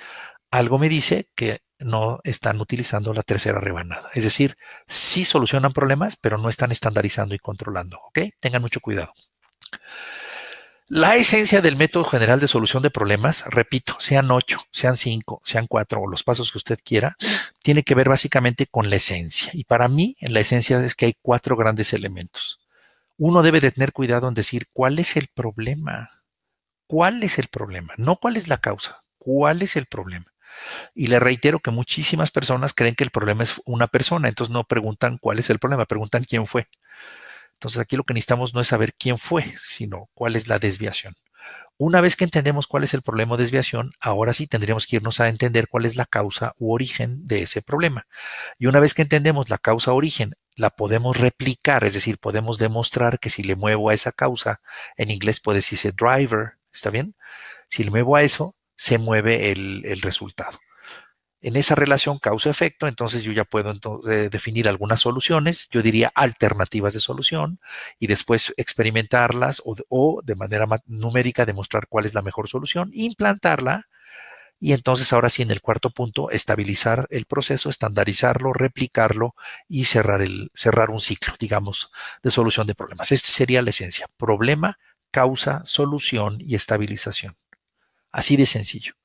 algo me dice que no están utilizando la tercera rebanada. Es decir, sí solucionan problemas, pero no están estandarizando y controlando. ¿Ok? Tengan mucho cuidado. La esencia del método general de solución de problemas, repito, sean ocho, sean cinco, sean cuatro o los pasos que usted quiera, tiene que ver básicamente con la esencia. Y para mí, la esencia es que hay cuatro grandes elementos. Uno debe de tener cuidado en decir cuál es el problema. ¿Cuál es el problema? No cuál es la causa. ¿Cuál es el problema? Y le reitero que muchísimas personas creen que el problema es una persona, entonces no preguntan cuál es el problema, preguntan quién fue. Entonces aquí lo que necesitamos no es saber quién fue, sino cuál es la desviación. Una vez que entendemos cuál es el problema de desviación, ahora sí tendríamos que irnos a entender cuál es la causa u origen de ese problema. Y una vez que entendemos la causa origen, la podemos replicar, es decir, podemos demostrar que si le muevo a esa causa, en inglés puede decirse driver, ¿está bien? Si le muevo a eso, se mueve el, el resultado en esa relación causa-efecto, entonces yo ya puedo eh, definir algunas soluciones, yo diría alternativas de solución, y después experimentarlas o, de manera numérica demostrar cuál es la mejor solución, implantarla, y entonces ahora sí en el cuarto punto, estabilizar el proceso, estandarizarlo, replicarlo y cerrar, el, cerrar un ciclo, digamos, de solución de problemas. Esta sería la esencia, problema, causa, solución y estabilización. Así de sencillo.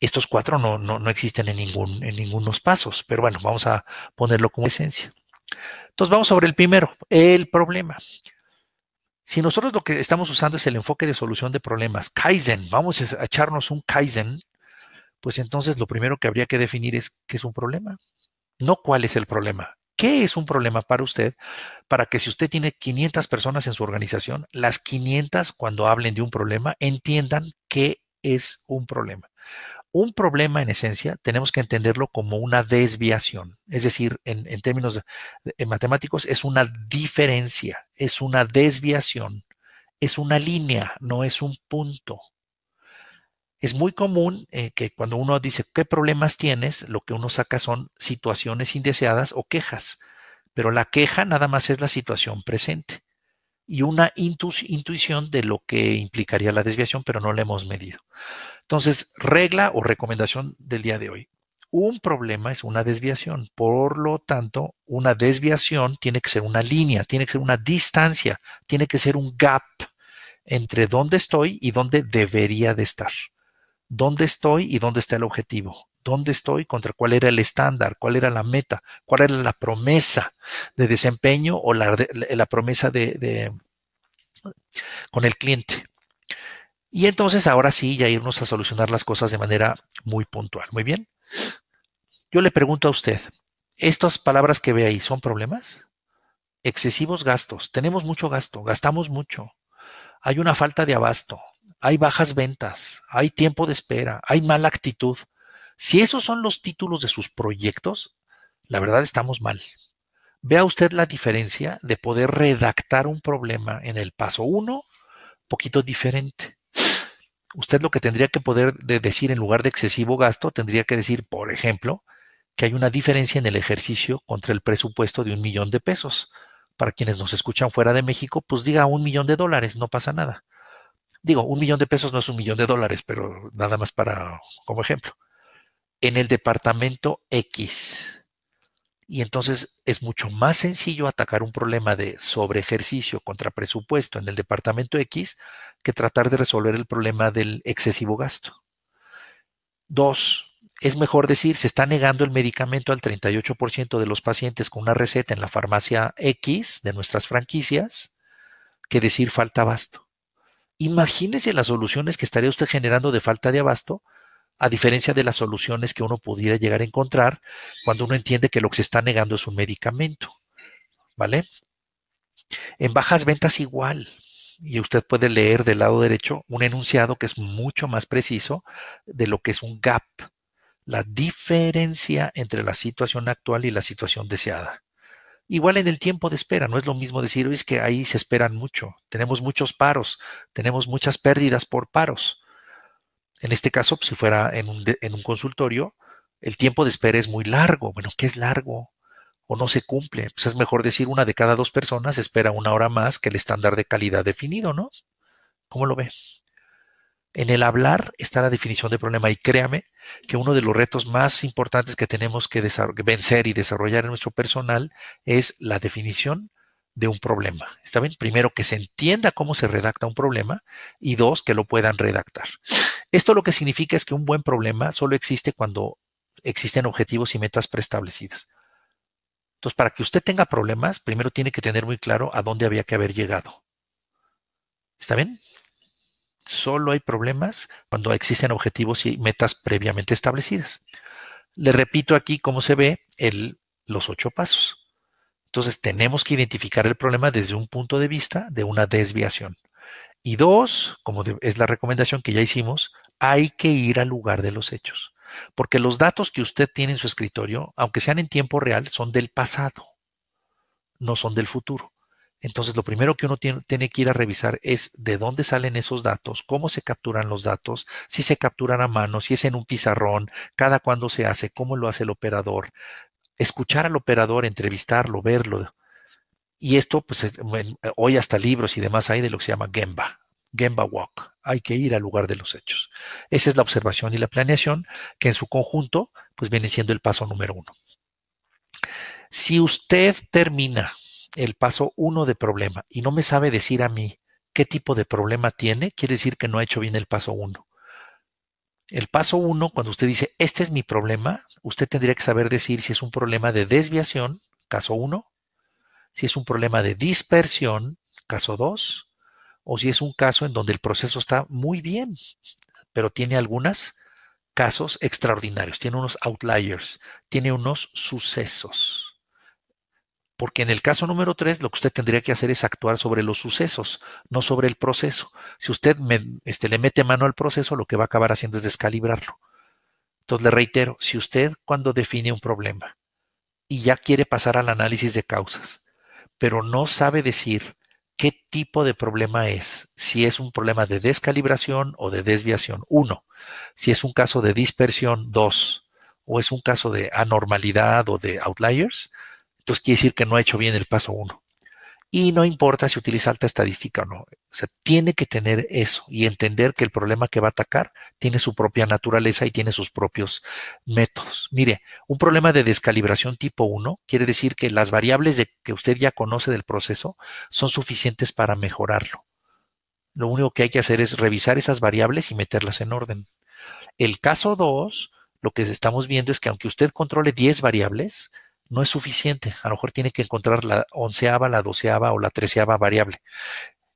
Estos cuatro no, no, existen en, ningún, en ningunos pasos, pero bueno, vamos a ponerlo como esencia. Entonces vamos sobre el primero, el problema. Si nosotros lo que estamos usando es el enfoque de solución de problemas, Kaizen, vamos a echarnos un Kaizen, pues entonces lo primero que habría que definir es qué es un problema, no cuál es el problema. ¿Qué es un problema para usted? Para que si usted tiene 500 personas en su organización, las 500 cuando hablen de un problema entiendan qué es un problema. Un problema en esencia tenemos que entenderlo como una desviación, es decir, en, términos matemáticos es una diferencia, es una desviación, es una línea, no es un punto. Es muy común eh, que cuando uno dice qué problemas tienes, lo que uno saca son situaciones indeseadas o quejas, pero la queja nada más es la situación presente y una intuición de lo que implicaría la desviación, pero no la hemos medido. Entonces, regla o recomendación del día de hoy. Un problema es una desviación, por lo tanto, una desviación tiene que ser una línea, tiene que ser una distancia, tiene que ser un gap entre dónde estoy y dónde debería de estar. ¿Dónde estoy y dónde está el objetivo? dónde estoy, contra cuál era el estándar, cuál era la meta, cuál era la promesa de desempeño o la, promesa de, de, con el cliente. Y entonces ahora sí, ya irnos a solucionar las cosas de manera muy puntual. Muy bien. Yo le pregunto a usted, ¿estas palabras que ve ahí son problemas? Excesivos gastos. Tenemos mucho gasto, gastamos mucho. Hay una falta de abasto, hay bajas ventas, hay tiempo de espera, hay mala actitud. Si esos son los títulos de sus proyectos, la verdad estamos mal. Vea usted la diferencia de poder redactar un problema en el paso uno, poquito diferente. Usted lo que tendría que poder decir en lugar de excesivo gasto, tendría que decir, por ejemplo, que hay una diferencia en el ejercicio contra el presupuesto de un millón de pesos. Para quienes nos escuchan fuera de México, pues diga un millón de dólares, no pasa nada. Digo, un millón de pesos no es un millón de dólares, pero nada más para como ejemplo en el departamento X. Y entonces es mucho más sencillo atacar un problema de sobre ejercicio contra presupuesto en el departamento X que tratar de resolver el problema del excesivo gasto. Dos, es mejor decir, se está negando el medicamento al 38% de los pacientes con una receta en la farmacia X de nuestras franquicias que decir falta abasto. Imagínese las soluciones que estaría usted generando de falta de abasto a diferencia de las soluciones que uno pudiera llegar a encontrar cuando uno entiende que lo que se está negando es un medicamento. ¿Vale? En bajas ventas igual, y usted puede leer del lado derecho un enunciado que es mucho más preciso de lo que es un gap, la diferencia entre la situación actual y la situación deseada. Igual en el tiempo de espera, no es lo mismo decir, es que ahí se esperan mucho, tenemos muchos paros, tenemos muchas pérdidas por paros. En este caso, pues, si fuera en un, consultorio, el tiempo de espera es muy largo. Bueno, ¿qué es largo? O no se cumple. Pues es mejor decir una de cada dos personas espera una hora más que el estándar de calidad definido, ¿no? ¿Cómo lo ve? En el hablar está la definición de problema y créame que uno de los retos más importantes que tenemos que vencer y desarrollar en nuestro personal es la definición de un problema. ¿Está bien? Primero, que se entienda cómo se redacta un problema y dos, que lo puedan redactar. Esto lo que significa es que un buen problema solo existe cuando existen objetivos y metas preestablecidas. Entonces, para que usted tenga problemas, primero tiene que tener muy claro a dónde había que haber llegado. ¿Está bien? Solo hay problemas cuando existen objetivos y metas previamente establecidas. Le repito aquí cómo se ve el, los ocho pasos. Entonces tenemos que identificar el problema desde un punto de vista de una desviación. Y dos, como es la recomendación que ya hicimos, hay que ir al lugar de los hechos. Porque los datos que usted tiene en su escritorio, aunque sean en tiempo real, son del pasado, no son del futuro. Entonces, lo primero que uno tiene, que ir a revisar es de dónde salen esos datos, cómo se capturan los datos, si se capturan a mano, si es en un pizarrón, cada cuándo se hace, cómo lo hace el operador, escuchar al operador, entrevistarlo, verlo. Y esto, pues hoy hasta libros y demás hay de lo que se llama Gemba, Gemba Walk. Hay que ir al lugar de los hechos. Esa es la observación y la planeación que en su conjunto, pues viene siendo el paso número uno. Si usted termina el paso uno de problema y no me sabe decir a mí qué tipo de problema tiene, quiere decir que no ha hecho bien el paso uno. El paso uno, cuando usted dice, este es mi problema, usted tendría que saber decir si es un problema de desviación, caso uno, si es un problema de dispersión, caso dos, o si es un caso en donde el proceso está muy bien, pero tiene algunos casos extraordinarios, tiene unos outliers, tiene unos sucesos. Porque en el caso número tres, lo que usted tendría que hacer es actuar sobre los sucesos, no sobre el proceso. Si usted este, le mete mano al proceso, lo que va a acabar haciendo es descalibrarlo. Entonces le reitero, si usted cuando define un problema y ya quiere pasar al análisis de causas, pero no sabe decir qué tipo de problema es, si es un problema de descalibración o de desviación, uno, si es un caso de dispersión, dos, o es un caso de anormalidad o de outliers, entonces quiere decir que no ha hecho bien el paso uno. Y no importa si utiliza alta estadística o no. O sea, tiene que tener eso y entender que el problema que va a atacar tiene su propia naturaleza y tiene sus propios métodos. Mire, un problema de descalibración tipo 1 quiere decir que las variables de, que usted ya conoce del proceso son suficientes para mejorarlo. Lo único que hay que hacer es revisar esas variables y meterlas en orden. El caso 2, lo que estamos viendo es que aunque usted controle 10 variables, no es suficiente. A lo mejor tiene que encontrar la onceava, la doceava o la treceava variable.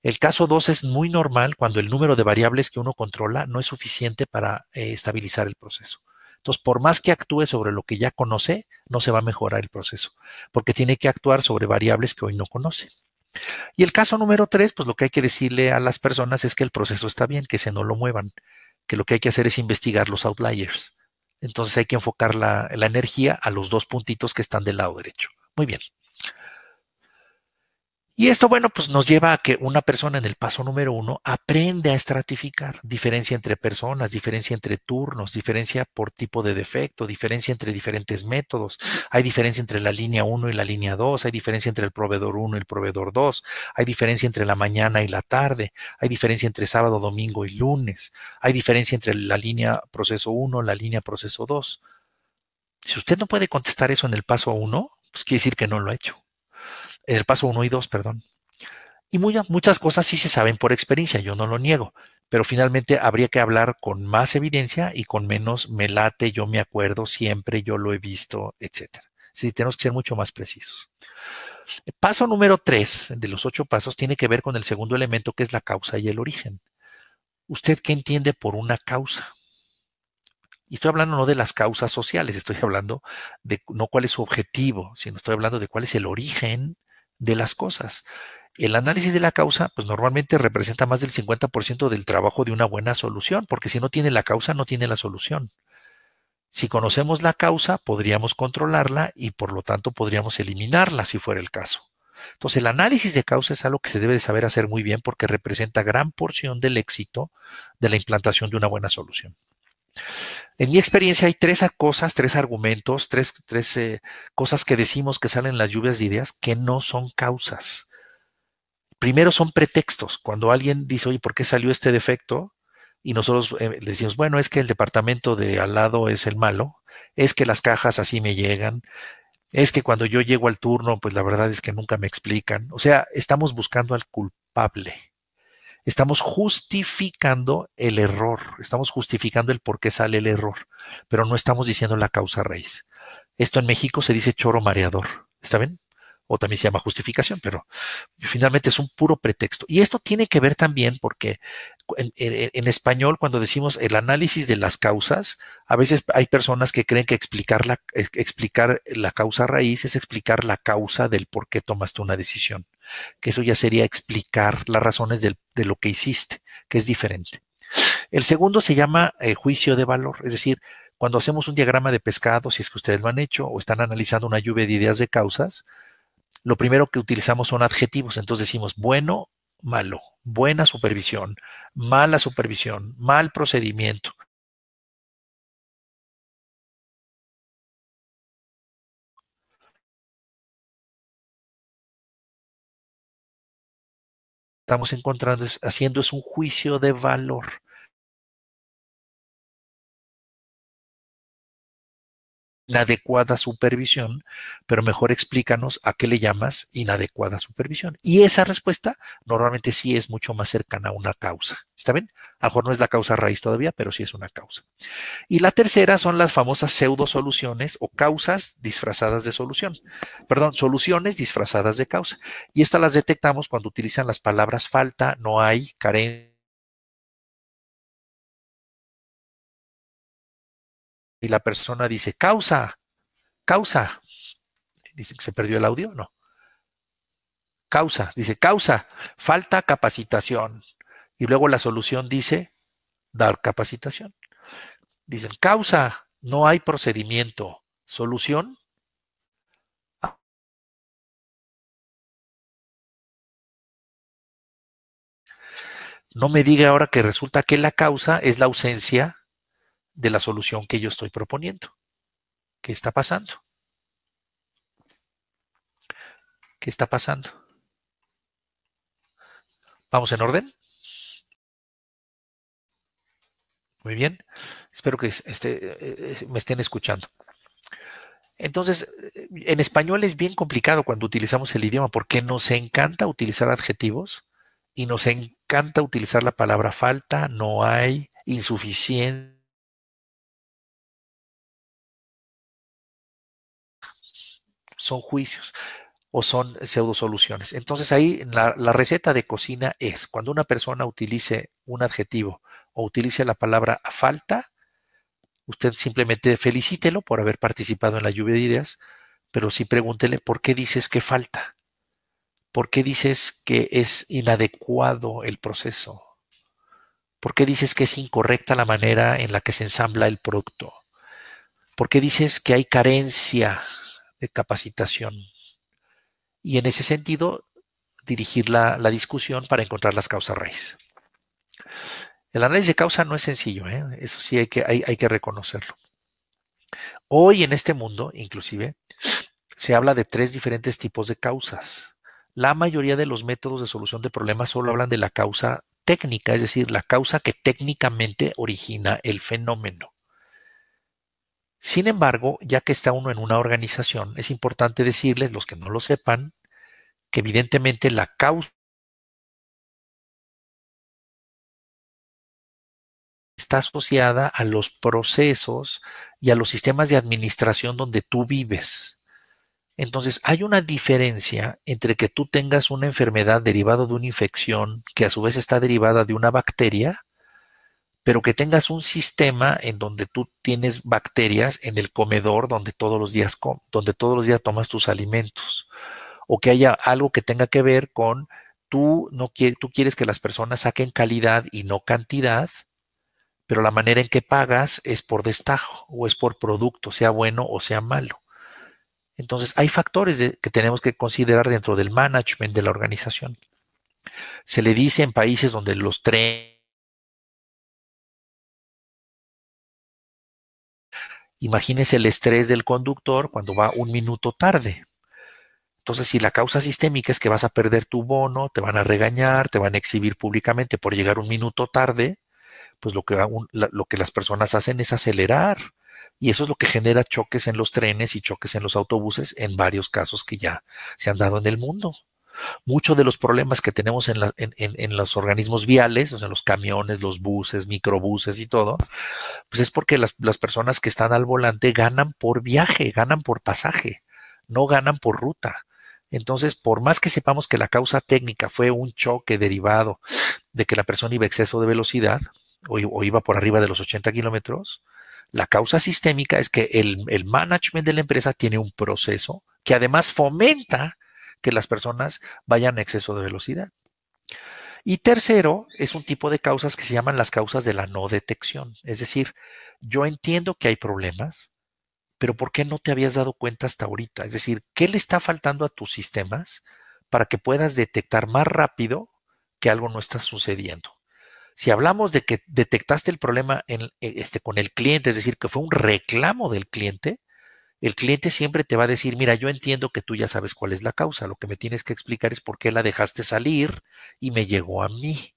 El caso 2 es muy normal cuando el número de variables que uno controla no es suficiente para eh, estabilizar el proceso. Entonces, por más que actúe sobre lo que ya conoce, no se va a mejorar el proceso, porque tiene que actuar sobre variables que hoy no conoce. Y el caso número 3, pues lo que hay que decirle a las personas es que el proceso está bien, que se no lo muevan, que lo que hay que hacer es investigar los outliers entonces hay que enfocar la, energía a los dos puntitos que están del lado derecho. Muy bien. Y esto, bueno, pues nos lleva a que una persona en el paso número uno aprende a estratificar, diferencia entre personas, diferencia entre turnos, diferencia por tipo de defecto, diferencia entre diferentes métodos, hay diferencia entre la línea 1 y la línea 2, hay diferencia entre el proveedor 1 y el proveedor 2, hay diferencia entre la mañana y la tarde, hay diferencia entre sábado, domingo y lunes, hay diferencia entre la línea proceso 1, la línea proceso 2. Si usted no puede contestar eso en el paso 1, pues quiere decir que no lo ha hecho en el paso 1 y 2, perdón. Y muchas cosas sí se saben por experiencia, yo no lo niego, pero finalmente habría que hablar con más evidencia y con menos me late, yo me acuerdo siempre, yo lo he visto, etcétera. Sí, tenemos que ser mucho más precisos. El paso número 3 de los ocho pasos tiene que ver con el segundo elemento que es la causa y el origen. ¿Usted qué entiende por una causa? Y estoy hablando no de las causas sociales, estoy hablando de no cuál es su objetivo, sino estoy hablando de cuál es el origen de las cosas. El análisis de la causa, pues normalmente representa más del 50% del trabajo de una buena solución, porque si no tiene la causa, no tiene la solución. Si conocemos la causa, podríamos controlarla y por lo tanto podríamos eliminarla si fuera el caso. Entonces, el análisis de causa es algo que se debe de saber hacer muy bien porque representa gran porción del éxito de la implantación de una buena solución. En mi experiencia hay tres cosas, tres argumentos, tres, eh, cosas que decimos que salen las lluvias de ideas que no son causas. Primero son pretextos. Cuando alguien dice, oye, ¿por qué salió este defecto? Y nosotros eh, le decimos, bueno, es que el departamento de al lado es el malo, es que las cajas así me llegan, es que cuando yo llego al turno, pues la verdad es que nunca me explican. O sea, estamos buscando al culpable Estamos justificando el error, estamos justificando el por qué sale el error, pero no estamos diciendo la causa raíz. Esto en México se dice choro mareador, ¿está bien? O también se llama justificación, pero finalmente es un puro pretexto. Y esto tiene que ver también porque en, español cuando decimos el análisis de las causas, a veces hay personas que creen que explicar la, explicar la causa raíz es explicar la causa del por qué tomaste una decisión que eso ya sería explicar las razones de lo que hiciste, que es diferente. El segundo se llama eh, juicio de valor, es decir, cuando hacemos un diagrama de pescado, si es que ustedes lo han hecho o están analizando una lluvia de ideas de causas, lo primero que utilizamos son adjetivos, entonces decimos bueno, malo, buena supervisión, mala supervisión, mal procedimiento, estamos encontrando haciendo es un juicio de valor. inadecuada supervisión, pero mejor explícanos a qué le llamas inadecuada supervisión. Y esa respuesta normalmente sí es mucho más cercana a una causa. ¿Está bien? A lo mejor no es la causa raíz todavía, pero sí es una causa. Y la tercera son las famosas pseudo soluciones o causas disfrazadas de solución. Perdón, soluciones disfrazadas de causa. Y estas las detectamos cuando utilizan las palabras falta, no hay, carencia y la persona dice, causa, causa. Dice que se perdió el audio, no. Causa, dice, causa, falta capacitación. Y luego la solución dice, dar capacitación. Dicen, causa, no hay procedimiento. Solución, No me diga ahora que resulta que la causa es la ausencia de la solución que yo estoy proponiendo. ¿Qué está pasando? ¿Qué está pasando? ¿Vamos en orden? Muy bien. Espero que este, eh, eh, me estén escuchando. Entonces, eh, en español es bien complicado cuando utilizamos el idioma porque nos encanta utilizar adjetivos y nos encanta utilizar la palabra falta, no hay, insuficiente, son juicios o son pseudosoluciones. Entonces ahí la, la, receta de cocina es cuando una persona utilice un adjetivo o utilice la palabra falta, usted simplemente felicítelo por haber participado en la lluvia de ideas, pero sí pregúntele por qué dices que falta, por qué dices que es inadecuado el proceso, por qué dices que es incorrecta la manera en la que se ensambla el producto, por qué dices que hay carencia de capacitación. Y en ese sentido, dirigir la, discusión para encontrar las causas raíz. El análisis de causa no es sencillo, ¿eh? eso sí hay que, hay, hay que reconocerlo. Hoy en este mundo, inclusive, se habla de tres diferentes tipos de causas. La mayoría de los métodos de solución de problemas solo hablan de la causa técnica, es decir, la causa que técnicamente origina el fenómeno. Sin embargo, ya que está uno en una organización, es importante decirles, los que no lo sepan, que evidentemente la causa está asociada a los procesos y a los sistemas de administración donde tú vives. Entonces, hay una diferencia entre que tú tengas una enfermedad derivada de una infección que a su vez está derivada de una bacteria pero que tengas un sistema en donde tú tienes bacterias en el comedor donde todos los días, donde todos los días tomas tus alimentos, o que haya algo que tenga que ver con tú, no tú quieres que las personas saquen calidad y no cantidad, pero la manera en que pagas es por destajo o es por producto, sea bueno o sea malo. Entonces, hay factores que tenemos que considerar dentro del management de la organización. Se le dice en países donde los trenes Imagínese el estrés del conductor cuando va un minuto tarde. Entonces, si la causa sistémica es que vas a perder tu bono, te van a regañar, te van a exhibir públicamente por llegar un minuto tarde, pues lo que, lo que las personas hacen es acelerar. Y eso es lo que genera choques en los trenes y choques en los autobuses en varios casos que ya se han dado en el mundo. Muchos de los problemas que tenemos en, los organismos viales, o sea, los camiones, los buses, microbuses y todo, pues es porque las, personas que están al volante ganan por viaje, ganan por pasaje, no ganan por ruta. Entonces, por más que sepamos que la causa técnica fue un choque derivado de que la persona iba a exceso de velocidad o, iba por arriba de los 80 kilómetros, la causa sistémica es que el, el, management de la empresa tiene un proceso que además fomenta que las personas vayan a exceso de velocidad. Y tercero, es un tipo de causas que se llaman las causas de la no detección. Es decir, yo entiendo que hay problemas, pero ¿por qué no te habías dado cuenta hasta ahorita? Es decir, ¿qué le está faltando a tus sistemas para que puedas detectar más rápido que algo no está sucediendo? Si hablamos de que detectaste el problema e, este, con el cliente, es decir, que fue un reclamo del cliente, el cliente siempre te va a decir, mira, yo entiendo que tú ya sabes cuál es la causa, lo que me tienes que explicar es por qué la dejaste salir y me llegó a mí.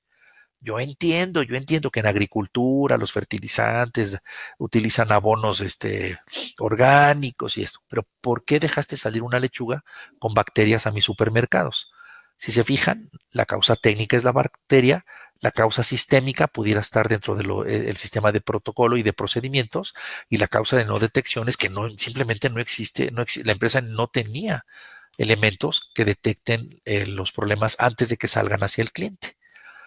Yo entiendo, yo entiendo que en agricultura los fertilizantes utilizan abonos este, orgánicos y esto, pero ¿por qué dejaste salir una lechuga con bacterias a mis supermercados? Si se fijan, la causa técnica es la bacteria, la causa sistémica pudiera estar dentro del eh, sistema de protocolo y de procedimientos y la causa de no detección es que no, simplemente no existe, no, la empresa no tenía elementos que detecten eh, los problemas antes de que salgan hacia el cliente.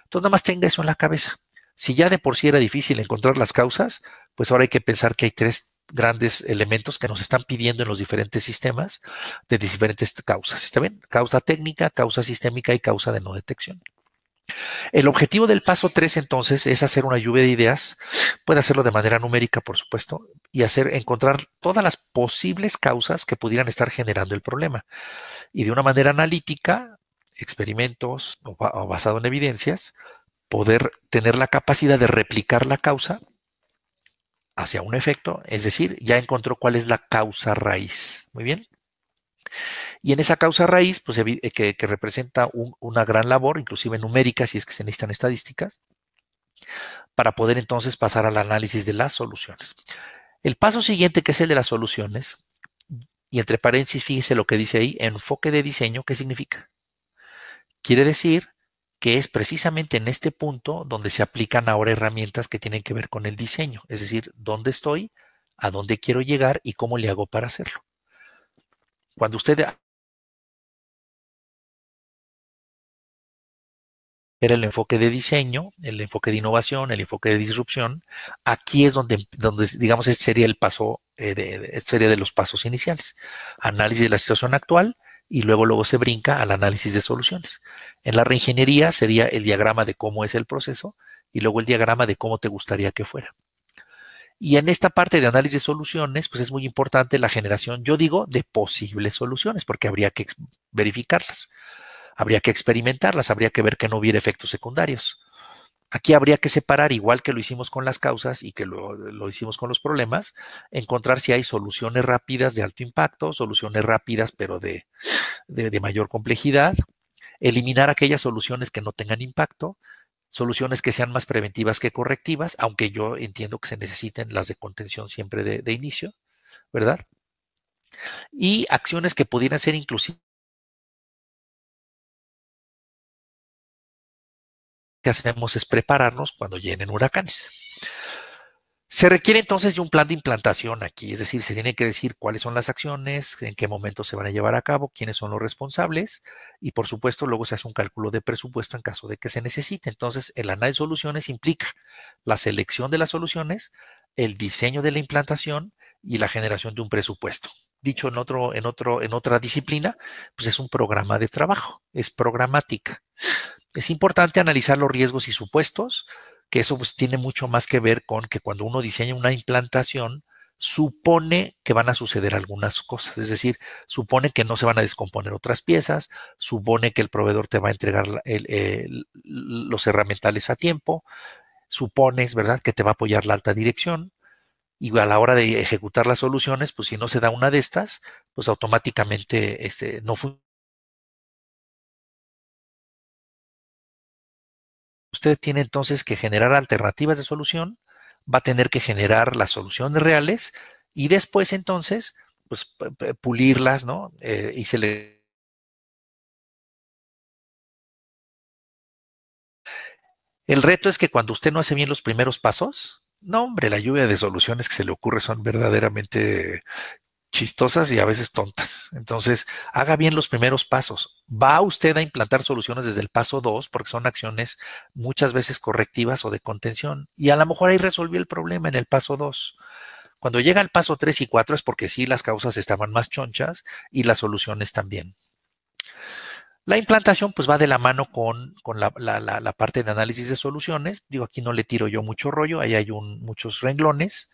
Entonces, nada más tenga eso en la cabeza. Si ya de por sí era difícil encontrar las causas, pues ahora hay que pensar que hay tres grandes elementos que nos están pidiendo en los diferentes sistemas de diferentes causas. ¿Está bien? Causa técnica, causa sistémica y causa de no detección. El objetivo del paso 3 entonces es hacer una lluvia de ideas, puede hacerlo de manera numérica, por supuesto, y hacer encontrar todas las posibles causas que pudieran estar generando el problema. Y de una manera analítica, experimentos o basado en evidencias, poder tener la capacidad de replicar la causa hacia un efecto, es decir, ya encontró cuál es la causa raíz. Muy bien. Y en esa causa raíz, pues eh, que, representa una gran labor, inclusive numérica, si es que se necesitan estadísticas, para poder entonces pasar al análisis de las soluciones. El paso siguiente, que es el de las soluciones, y entre paréntesis, fíjense lo que dice ahí, enfoque de diseño, ¿qué significa? Quiere decir que es precisamente en este punto donde se aplican ahora herramientas que tienen que ver con el diseño, es decir, dónde estoy, a dónde quiero llegar y cómo le hago para hacerlo. Cuando usted era el enfoque de diseño, el enfoque de innovación, el enfoque de disrupción, aquí es donde, donde digamos, sería el paso, eh, de, sería de los pasos iniciales. Análisis de la situación actual, y luego luego se brinca al análisis de soluciones. En la reingeniería sería el diagrama de cómo es el proceso y luego el diagrama de cómo te gustaría que fuera. Y en esta parte de análisis de soluciones, pues es muy importante la generación, yo digo, de posibles soluciones, porque habría que verificarlas, habría que experimentarlas, habría que ver que no hubiera efectos secundarios. Aquí habría que separar, igual que lo hicimos con las causas y que lo, hicimos con los problemas, encontrar si hay soluciones rápidas de alto impacto, soluciones rápidas pero de mayor complejidad, eliminar aquellas soluciones que no tengan impacto soluciones que sean más preventivas que correctivas, aunque yo entiendo que se necesiten las de contención siempre de, inicio, ¿verdad? Y acciones que pudieran ser inclusive que hacemos es prepararnos cuando llenen huracanes. Se requiere entonces de un plan de implantación aquí, es decir, se tiene que decir cuáles son las acciones, en qué momento se van a llevar a cabo, quiénes son los responsables y por supuesto luego se hace un cálculo de presupuesto en caso de que se necesite. Entonces, el análisis de soluciones implica la selección de las soluciones, el diseño de la implantación y la generación de un presupuesto. Dicho en otro en otro en otra disciplina, pues es un programa de trabajo, es programática. Es importante analizar los riesgos y supuestos que eso pues, tiene mucho más que ver con que cuando uno diseña una implantación, supone que van a suceder algunas cosas, es decir, supone que no se van a descomponer otras piezas, supone que el proveedor te va a entregar los herramientales a tiempo, supones, ¿verdad?, que te va a apoyar la alta dirección y a la hora de ejecutar las soluciones, pues si no se da una de estas, pues automáticamente este, no funciona Usted tiene entonces que generar alternativas de solución, va a tener que generar las soluciones reales y después entonces, pues pulirlas, ¿no? Eh, y se le... El reto es que cuando usted no hace bien los primeros pasos, no, hombre, la lluvia de soluciones que se le ocurre son verdaderamente chistosas y a veces tontas. Entonces, haga bien los primeros pasos. Va usted a implantar soluciones desde el paso 2, porque son acciones muchas veces correctivas o de contención. Y a lo mejor ahí resolvió el problema en el paso 2. Cuando llega al paso 3 y 4 es porque sí, las causas estaban más chonchas y las soluciones también. La implantación pues va de la mano con, la, parte de análisis de soluciones. Digo, aquí no le tiro yo mucho rollo, ahí hay muchos renglones.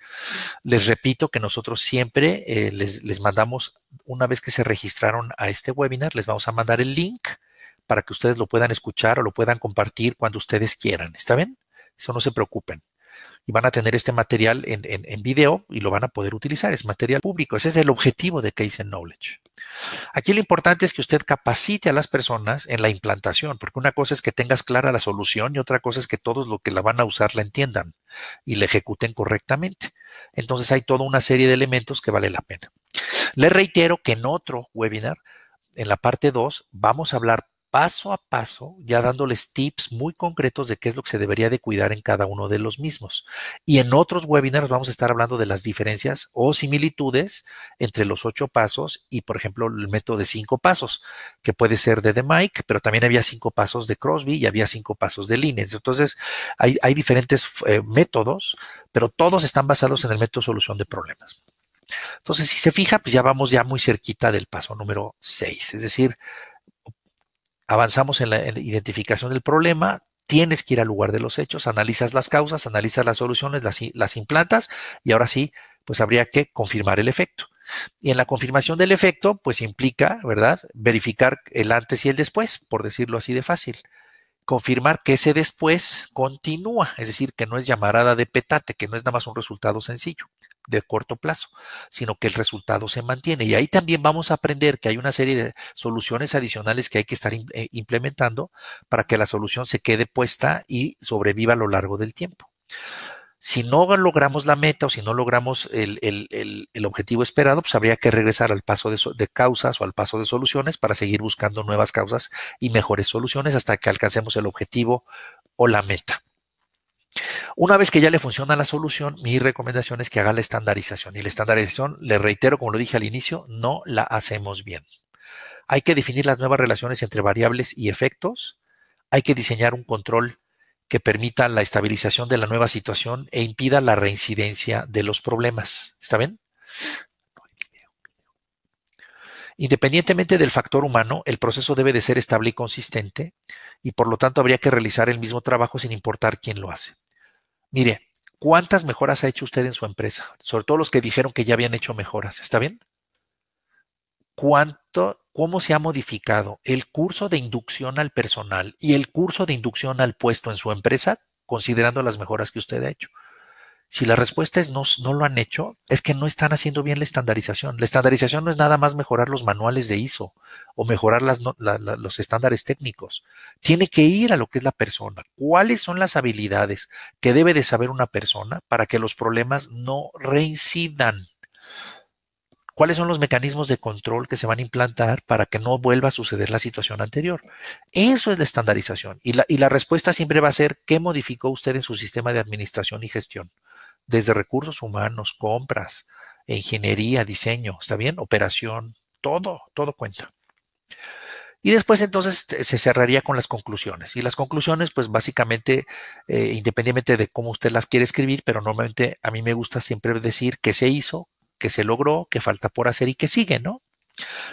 Les repito que nosotros siempre eh, les, mandamos, una vez que se registraron a este webinar, les vamos a mandar el link para que ustedes lo puedan escuchar o lo puedan compartir cuando ustedes quieran. ¿Está bien? Eso no se preocupen y van a tener este material en, en, video y lo van a poder utilizar. Es material público. Ese es el objetivo de Case and Knowledge. Aquí lo importante es que usted capacite a las personas en la implantación, porque una cosa es que tengas clara la solución y otra cosa es que todos los que la van a usar la entiendan y la ejecuten correctamente. Entonces hay toda una serie de elementos que vale la pena. Les reitero que en otro webinar, en la parte 2, vamos a hablar paso a paso, ya dándoles tips muy concretos de qué es lo que se debería de cuidar en cada uno de los mismos. Y en otros webinars vamos a estar hablando de las diferencias o similitudes entre los ocho pasos y, por ejemplo, el método de cinco pasos, que puede ser de The Mike, pero también había cinco pasos de Crosby y había cinco pasos de Linens. Entonces, hay, hay diferentes eh, métodos, pero todos están basados en el método de solución de problemas. Entonces, si se fija, pues ya vamos ya muy cerquita del paso número seis, es decir, avanzamos en la, identificación del problema, tienes que ir al lugar de los hechos, analizas las causas, analizas las soluciones, las, las, implantas y ahora sí, pues habría que confirmar el efecto. Y en la confirmación del efecto, pues implica, ¿verdad? Verificar el antes y el después, por decirlo así de fácil confirmar que ese después continúa, es decir, que no es llamarada de petate, que no es nada más un resultado sencillo de corto plazo, sino que el resultado se mantiene. Y ahí también vamos a aprender que hay una serie de soluciones adicionales que hay que estar eh, implementando para que la solución se quede puesta y sobreviva a lo largo del tiempo. Si no logramos la meta o si no logramos el, objetivo esperado, pues habría que regresar al paso de, de, causas o al paso de soluciones para seguir buscando nuevas causas y mejores soluciones hasta que alcancemos el objetivo o la meta. Una vez que ya le funciona la solución, mi recomendación es que haga la estandarización. Y la estandarización, le reitero, como lo dije al inicio, no la hacemos bien. Hay que definir las nuevas relaciones entre variables y efectos. Hay que diseñar un control que permita la estabilización de la nueva situación e impida la reincidencia de los problemas. ¿Está bien? Independientemente del factor humano, el proceso debe de ser estable y consistente y por lo tanto habría que realizar el mismo trabajo sin importar quién lo hace. Mire, ¿cuántas mejoras ha hecho usted en su empresa? Sobre todo los que dijeron que ya habían hecho mejoras, ¿está bien? cuánto, cómo se ha modificado el curso de inducción al personal y el curso de inducción al puesto en su empresa, considerando las mejoras que usted ha hecho. Si la respuesta es no, lo han hecho, es que no están haciendo bien la estandarización. La estandarización no es nada más mejorar los manuales de ISO o mejorar los estándares técnicos. Tiene que ir a lo que es la persona. ¿Cuáles son las habilidades que debe de saber una persona para que los problemas no reincidan? cuáles son los mecanismos de control que se van a implantar para que no vuelva a suceder la situación anterior. Eso es la estandarización. Y la, respuesta siempre va a ser qué modificó usted en su sistema de administración y gestión, desde recursos humanos, compras, ingeniería, diseño, ¿está bien? Operación, todo, todo cuenta. Y después entonces se cerraría con las conclusiones. Y las conclusiones, pues básicamente, eh, independientemente de cómo usted las quiere escribir, pero normalmente a mí me gusta siempre decir qué se hizo, que se logró, que falta por hacer y que sigue, ¿no?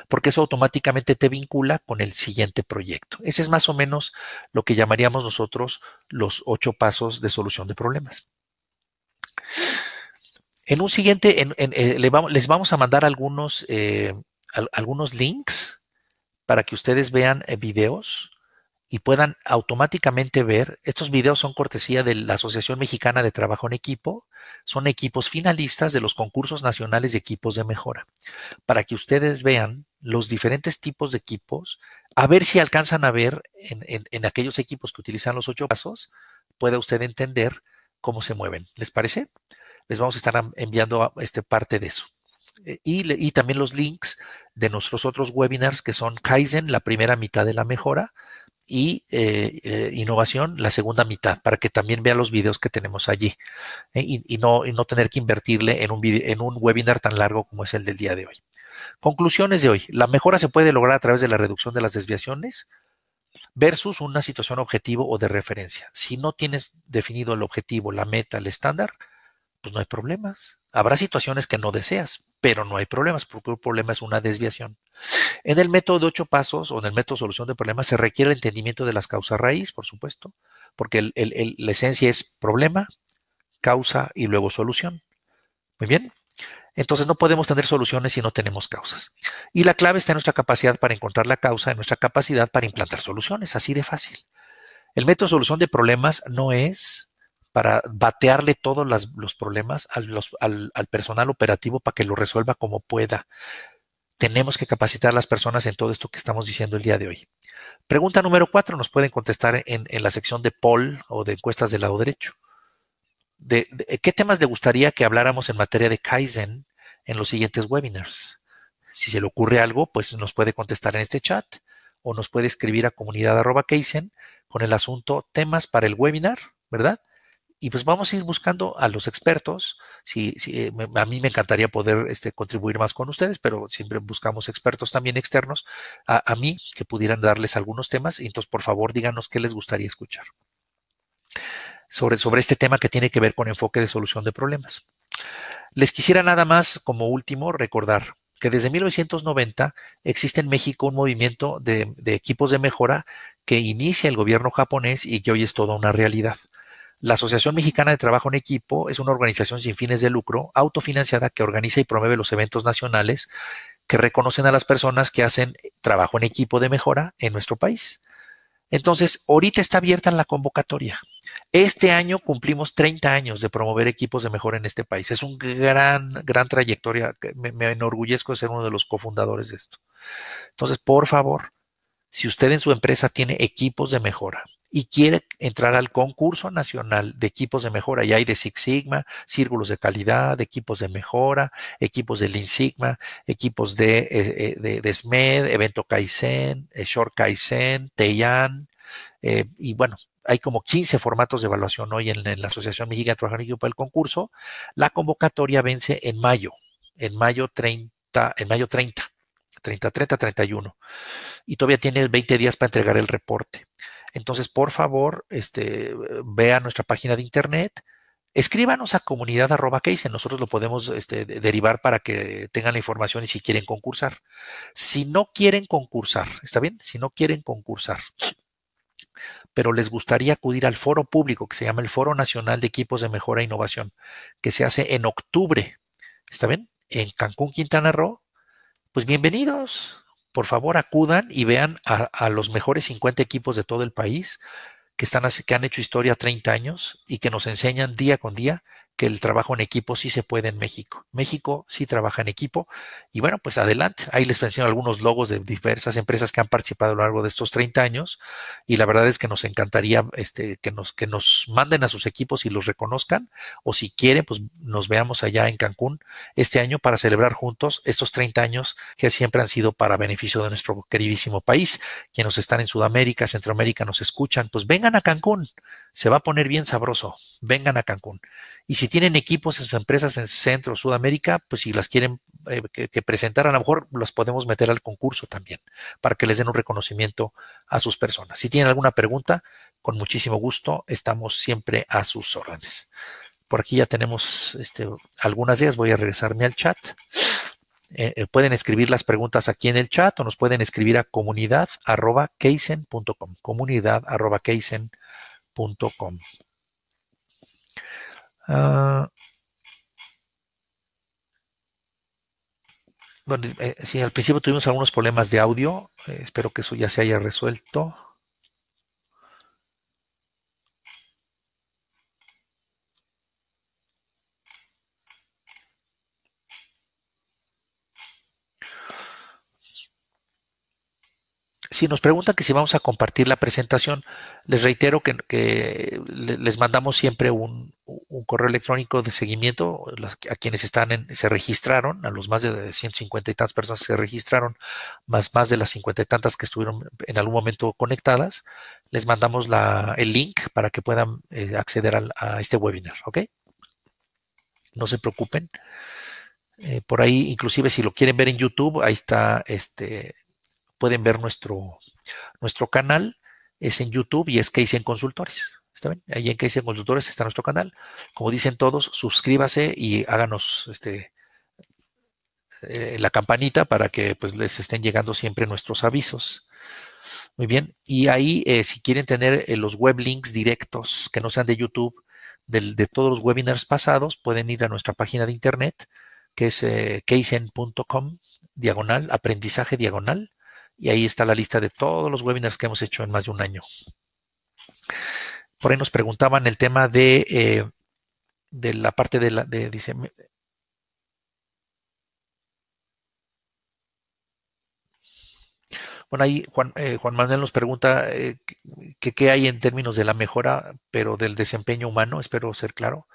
Porque eso automáticamente te vincula con el siguiente proyecto. Ese es más o menos lo que llamaríamos nosotros los ocho pasos de solución de problemas. En un siguiente, eh, les vamos a mandar algunos, eh, algunos links para que ustedes vean eh, videos y puedan automáticamente ver, estos videos son cortesía de la Asociación Mexicana de Trabajo en Equipo, son equipos finalistas de los concursos nacionales de equipos de mejora, para que ustedes vean los diferentes tipos de equipos, a ver si alcanzan a ver en, aquellos equipos que utilizan los ocho pasos, puede usted entender cómo se mueven. ¿Les parece? Les vamos a estar enviando este parte de eso. Eh, y, y, también los links de nuestros otros webinars que son Kaizen, la primera mitad de la mejora, y eh, eh, innovación la segunda mitad, para que también vea los videos que tenemos allí ¿eh? y, no, no, tener que invertirle en un, en un webinar tan largo como es el del día de hoy. Conclusiones de hoy. La mejora se puede lograr a través de la reducción de las desviaciones versus una situación objetivo o de referencia. Si no tienes definido el objetivo, la meta, el estándar, pues no hay problemas. Habrá situaciones que no deseas, pero no hay problemas, porque un problema es una desviación. En el método de ocho pasos o en el método de solución de problemas se requiere el entendimiento de las causas raíz, por supuesto, porque la esencia es problema, causa y luego solución. Muy bien. Entonces no podemos tener soluciones si no tenemos causas. Y la clave está en nuestra capacidad para encontrar la causa, en nuestra capacidad para implantar soluciones, así de fácil. El método de solución de problemas no es para batearle todos los problemas al personal operativo para que lo resuelva como pueda. Tenemos que capacitar a las personas en todo esto que estamos diciendo el día de hoy. Pregunta número cuatro nos pueden contestar en, la sección de poll o de encuestas del lado derecho. De, ¿Qué temas le gustaría que habláramos en materia de Kaizen en los siguientes webinars? Si se le ocurre algo, pues nos puede contestar en este chat o nos puede escribir a comunidad Kaizen con el asunto temas para el webinar, ¿verdad? y pues vamos a ir buscando a los expertos. Eh, a mí me encantaría poder este, contribuir más con ustedes, pero siempre buscamos expertos también externos a, mí que pudieran darles algunos temas. Y entonces, por favor, díganos qué les gustaría escuchar sobre, sobre este tema que tiene que ver con enfoque de solución de problemas. Les quisiera nada más, como último, recordar que desde 1990 existe en México un movimiento de equipos de mejora que inicia el gobierno japonés y que hoy es toda una realidad. La Asociación Mexicana de Trabajo en Equipo es una organización sin fines de lucro, autofinanciada, que organiza y promueve los eventos nacionales que reconocen a las personas que hacen trabajo en equipo de mejora en nuestro país. Entonces, ahorita está abierta la convocatoria. Este año cumplimos 30 años de promover equipos de mejora en este país. Es una gran, gran trayectoria. me, enorgullezco de ser uno de los cofundadores de esto. Entonces, por favor, si usted en su empresa tiene equipos de mejora y quiere entrar al concurso nacional de equipos de mejora. Y hay de Six Sigma, círculos de calidad, equipos de mejora, equipos de Lean Sigma, equipos de, eh, eh, de, SMED, Evento Kaizen, eh, Short Kaizen, Teyan. y bueno, hay como 15 formatos de evaluación hoy en, la Asociación Mexicana de equipo para el concurso. La convocatoria vence en mayo, en mayo 30, en mayo 30, 30, 30, 31. Y todavía tiene 20 días para entregar el reporte. Entonces, por favor, este, vea nuestra página de internet, escríbanos a comunidad nosotros lo podemos este, derivar para que tengan la información y si quieren concursar. Si no quieren concursar, ¿está bien? Si no quieren concursar, pero les gustaría acudir al foro público que se llama el Foro Nacional de Equipos de Mejora e Innovación, que se hace en octubre, ¿está bien? En Cancún, Quintana Roo, pues bienvenidos, por favor acudan y vean a, los mejores 50 equipos de todo el país que, están, que han hecho historia 30 años y que nos enseñan día con día que el trabajo en equipo sí se puede en México. México sí trabaja en equipo. Y bueno, pues adelante. Ahí les menciono algunos logos de diversas empresas que han participado a lo largo de estos 30 años. Y la verdad es que nos encantaría este, que, nos, que nos manden a sus equipos y los reconozcan. O si quieren, pues nos veamos allá en Cancún este año para celebrar juntos estos 30 años que siempre han sido para beneficio de nuestro queridísimo país. Quienes están en Sudamérica, Centroamérica, nos escuchan, pues vengan a Cancún. Se va a poner bien sabroso. Vengan a Cancún. Y si tienen equipos en sus empresas en Centro Sudamérica, pues si las quieren eh, que, presentar, a lo mejor las podemos meter al concurso también para que les den un reconocimiento a sus personas. Si tienen alguna pregunta, con muchísimo gusto, estamos siempre a sus órdenes. Por aquí ya tenemos este, algunas ideas. Voy a regresarme al chat. Eh, eh, pueden escribir las preguntas aquí en el chat o nos pueden escribir a comunidad arroba Comunidad arroba si ah, bueno, eh, sí, al principio tuvimos algunos problemas de audio, eh, espero que eso ya se haya resuelto. si nos preguntan que si vamos a compartir la presentación, les reitero que, les mandamos siempre un, correo electrónico de seguimiento a quienes están se registraron, a los más de 150 y tantas personas que se registraron, más más de las 50 y tantas que estuvieron en algún momento conectadas, les mandamos el link para que puedan eh, acceder a, este webinar, ¿ok? No se preocupen. Eh, por ahí, inclusive si lo quieren ver en YouTube, ahí está este pueden ver nuestro, nuestro canal, es en YouTube y es Keisen Consultores. ¿Está bien? Ahí en Keisen Consultores está nuestro canal. Como dicen todos, suscríbase y háganos este, eh, la campanita para que pues, les estén llegando siempre nuestros avisos. Muy bien. Y ahí, eh, si quieren tener eh, los web links directos que no sean de YouTube, de todos los webinars pasados, pueden ir a nuestra página de internet, que es caseen.com diagonal, aprendizaje diagonal, y ahí está la lista de todos los webinars que hemos hecho en más de un año. Por ahí nos preguntaban el tema de, eh, de la parte de la, Bueno, ahí eh, Juan, Manuel nos pregunta eh, qué hay en términos de la mejora, pero del desempeño humano, espero ser claro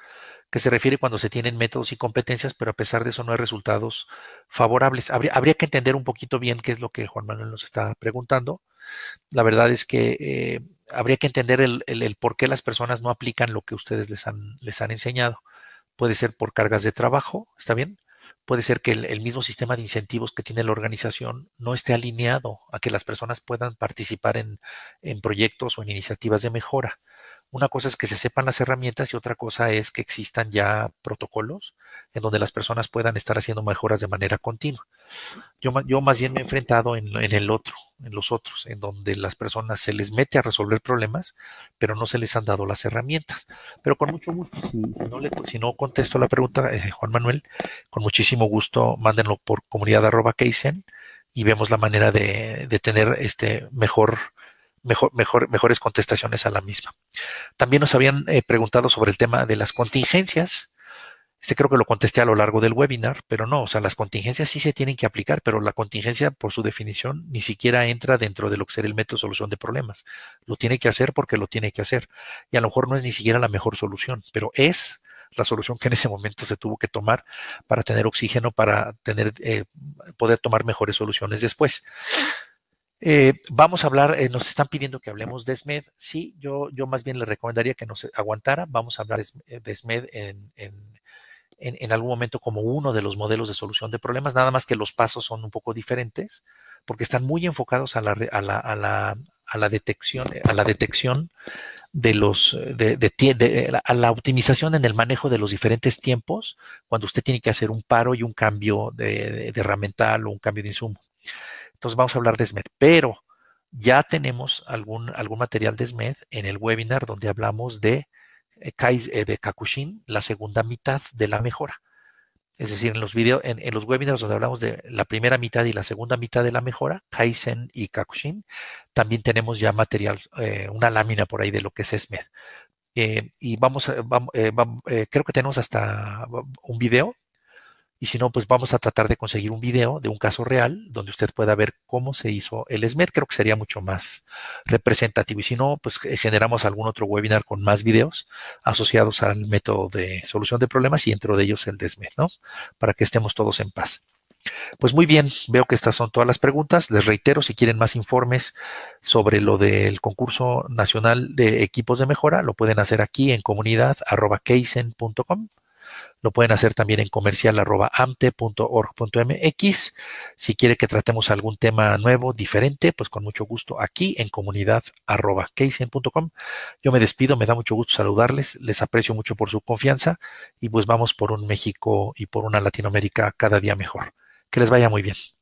que se refiere cuando se tienen métodos y competencias, pero a pesar de eso no hay resultados favorables. Habría, que entender un poquito bien qué es lo que Juan Manuel nos está preguntando. La verdad es que eh, habría que entender el, por qué las personas no aplican lo que ustedes les han, enseñado. Puede ser por cargas de trabajo, ¿está bien? Puede ser que el, mismo sistema de incentivos que tiene la organización no esté alineado a que las personas puedan participar en proyectos o en iniciativas de mejora. Una cosa es que se sepan las herramientas y otra cosa es que existan ya protocolos en donde las personas puedan estar haciendo mejoras de manera continua. Yo, yo más bien me he enfrentado en, el otro, en los otros, en donde las personas se les mete a resolver problemas, pero no se les han dado las herramientas. Pero con mucho gusto, si, no, contesto la pregunta, eh, Juan Manuel, con muchísimo gusto, mándenlo por comunidad arroba y vemos la manera de, de tener este mejor mejor, mejores contestaciones a la misma. También nos habían eh, preguntado sobre el tema de las contingencias. Este creo que lo contesté a lo largo del webinar, pero no, o sea, las contingencias sí se tienen que aplicar, pero la contingencia, por su definición, ni siquiera entra dentro de lo que sería el método de solución de problemas. Lo tiene que hacer porque lo tiene que hacer. Y a lo mejor no es ni siquiera la mejor solución, pero es la solución que en ese momento se tuvo que tomar para tener oxígeno, para tener, eh, poder tomar mejores soluciones después. Eh, vamos a hablar, eh, nos están pidiendo que hablemos de SMED. Sí, yo, yo más bien le recomendaría que nos aguantara. Vamos a hablar e eh, de SMED en, algún momento como uno de los modelos de solución de problemas, nada más que los pasos son un poco diferentes porque están muy enfocados a la, detección, a la detección de los, a la optimización en el manejo de los diferentes tiempos cuando usted tiene que hacer un paro y un cambio de, herramienta o un cambio de insumo. Entonces vamos a hablar de SMED, pero ya tenemos algún, algún material de SMED en el webinar donde hablamos de, eh, eh, de Kakushin, la segunda mitad de la mejora. Es decir, en los videos, en, los webinars donde hablamos de la primera mitad y la segunda mitad de la mejora, Kaizen y Kakushin, también tenemos ya material, eh, una lámina por ahí de lo que es SMED. y vamos, creo que tenemos hasta un video y si no, pues vamos a tratar de conseguir un video de un caso real donde usted pueda ver cómo se hizo el SMED. Creo que sería mucho más representativo. Y si no, pues eh, generamos algún otro webinar con más videos asociados al método de solución de problemas y dentro de ellos el de e ¿no? Para que estemos todos en paz. Pues muy bien, veo que estas son todas las preguntas. Les reitero, si quieren más informes sobre lo del concurso nacional de equipos de mejora, lo pueden hacer aquí en comunidad.keisen.com. Lo pueden hacer también en comercial amte.org.mx. Si quiere que tratemos algún tema nuevo, diferente, pues con mucho gusto aquí en comunidad comunidad.keisen.com. Yo me despido, me da mucho gusto saludarles, les aprecio mucho por su confianza y pues vamos por un México y por una Latinoamérica cada día mejor. Que les vaya muy bien.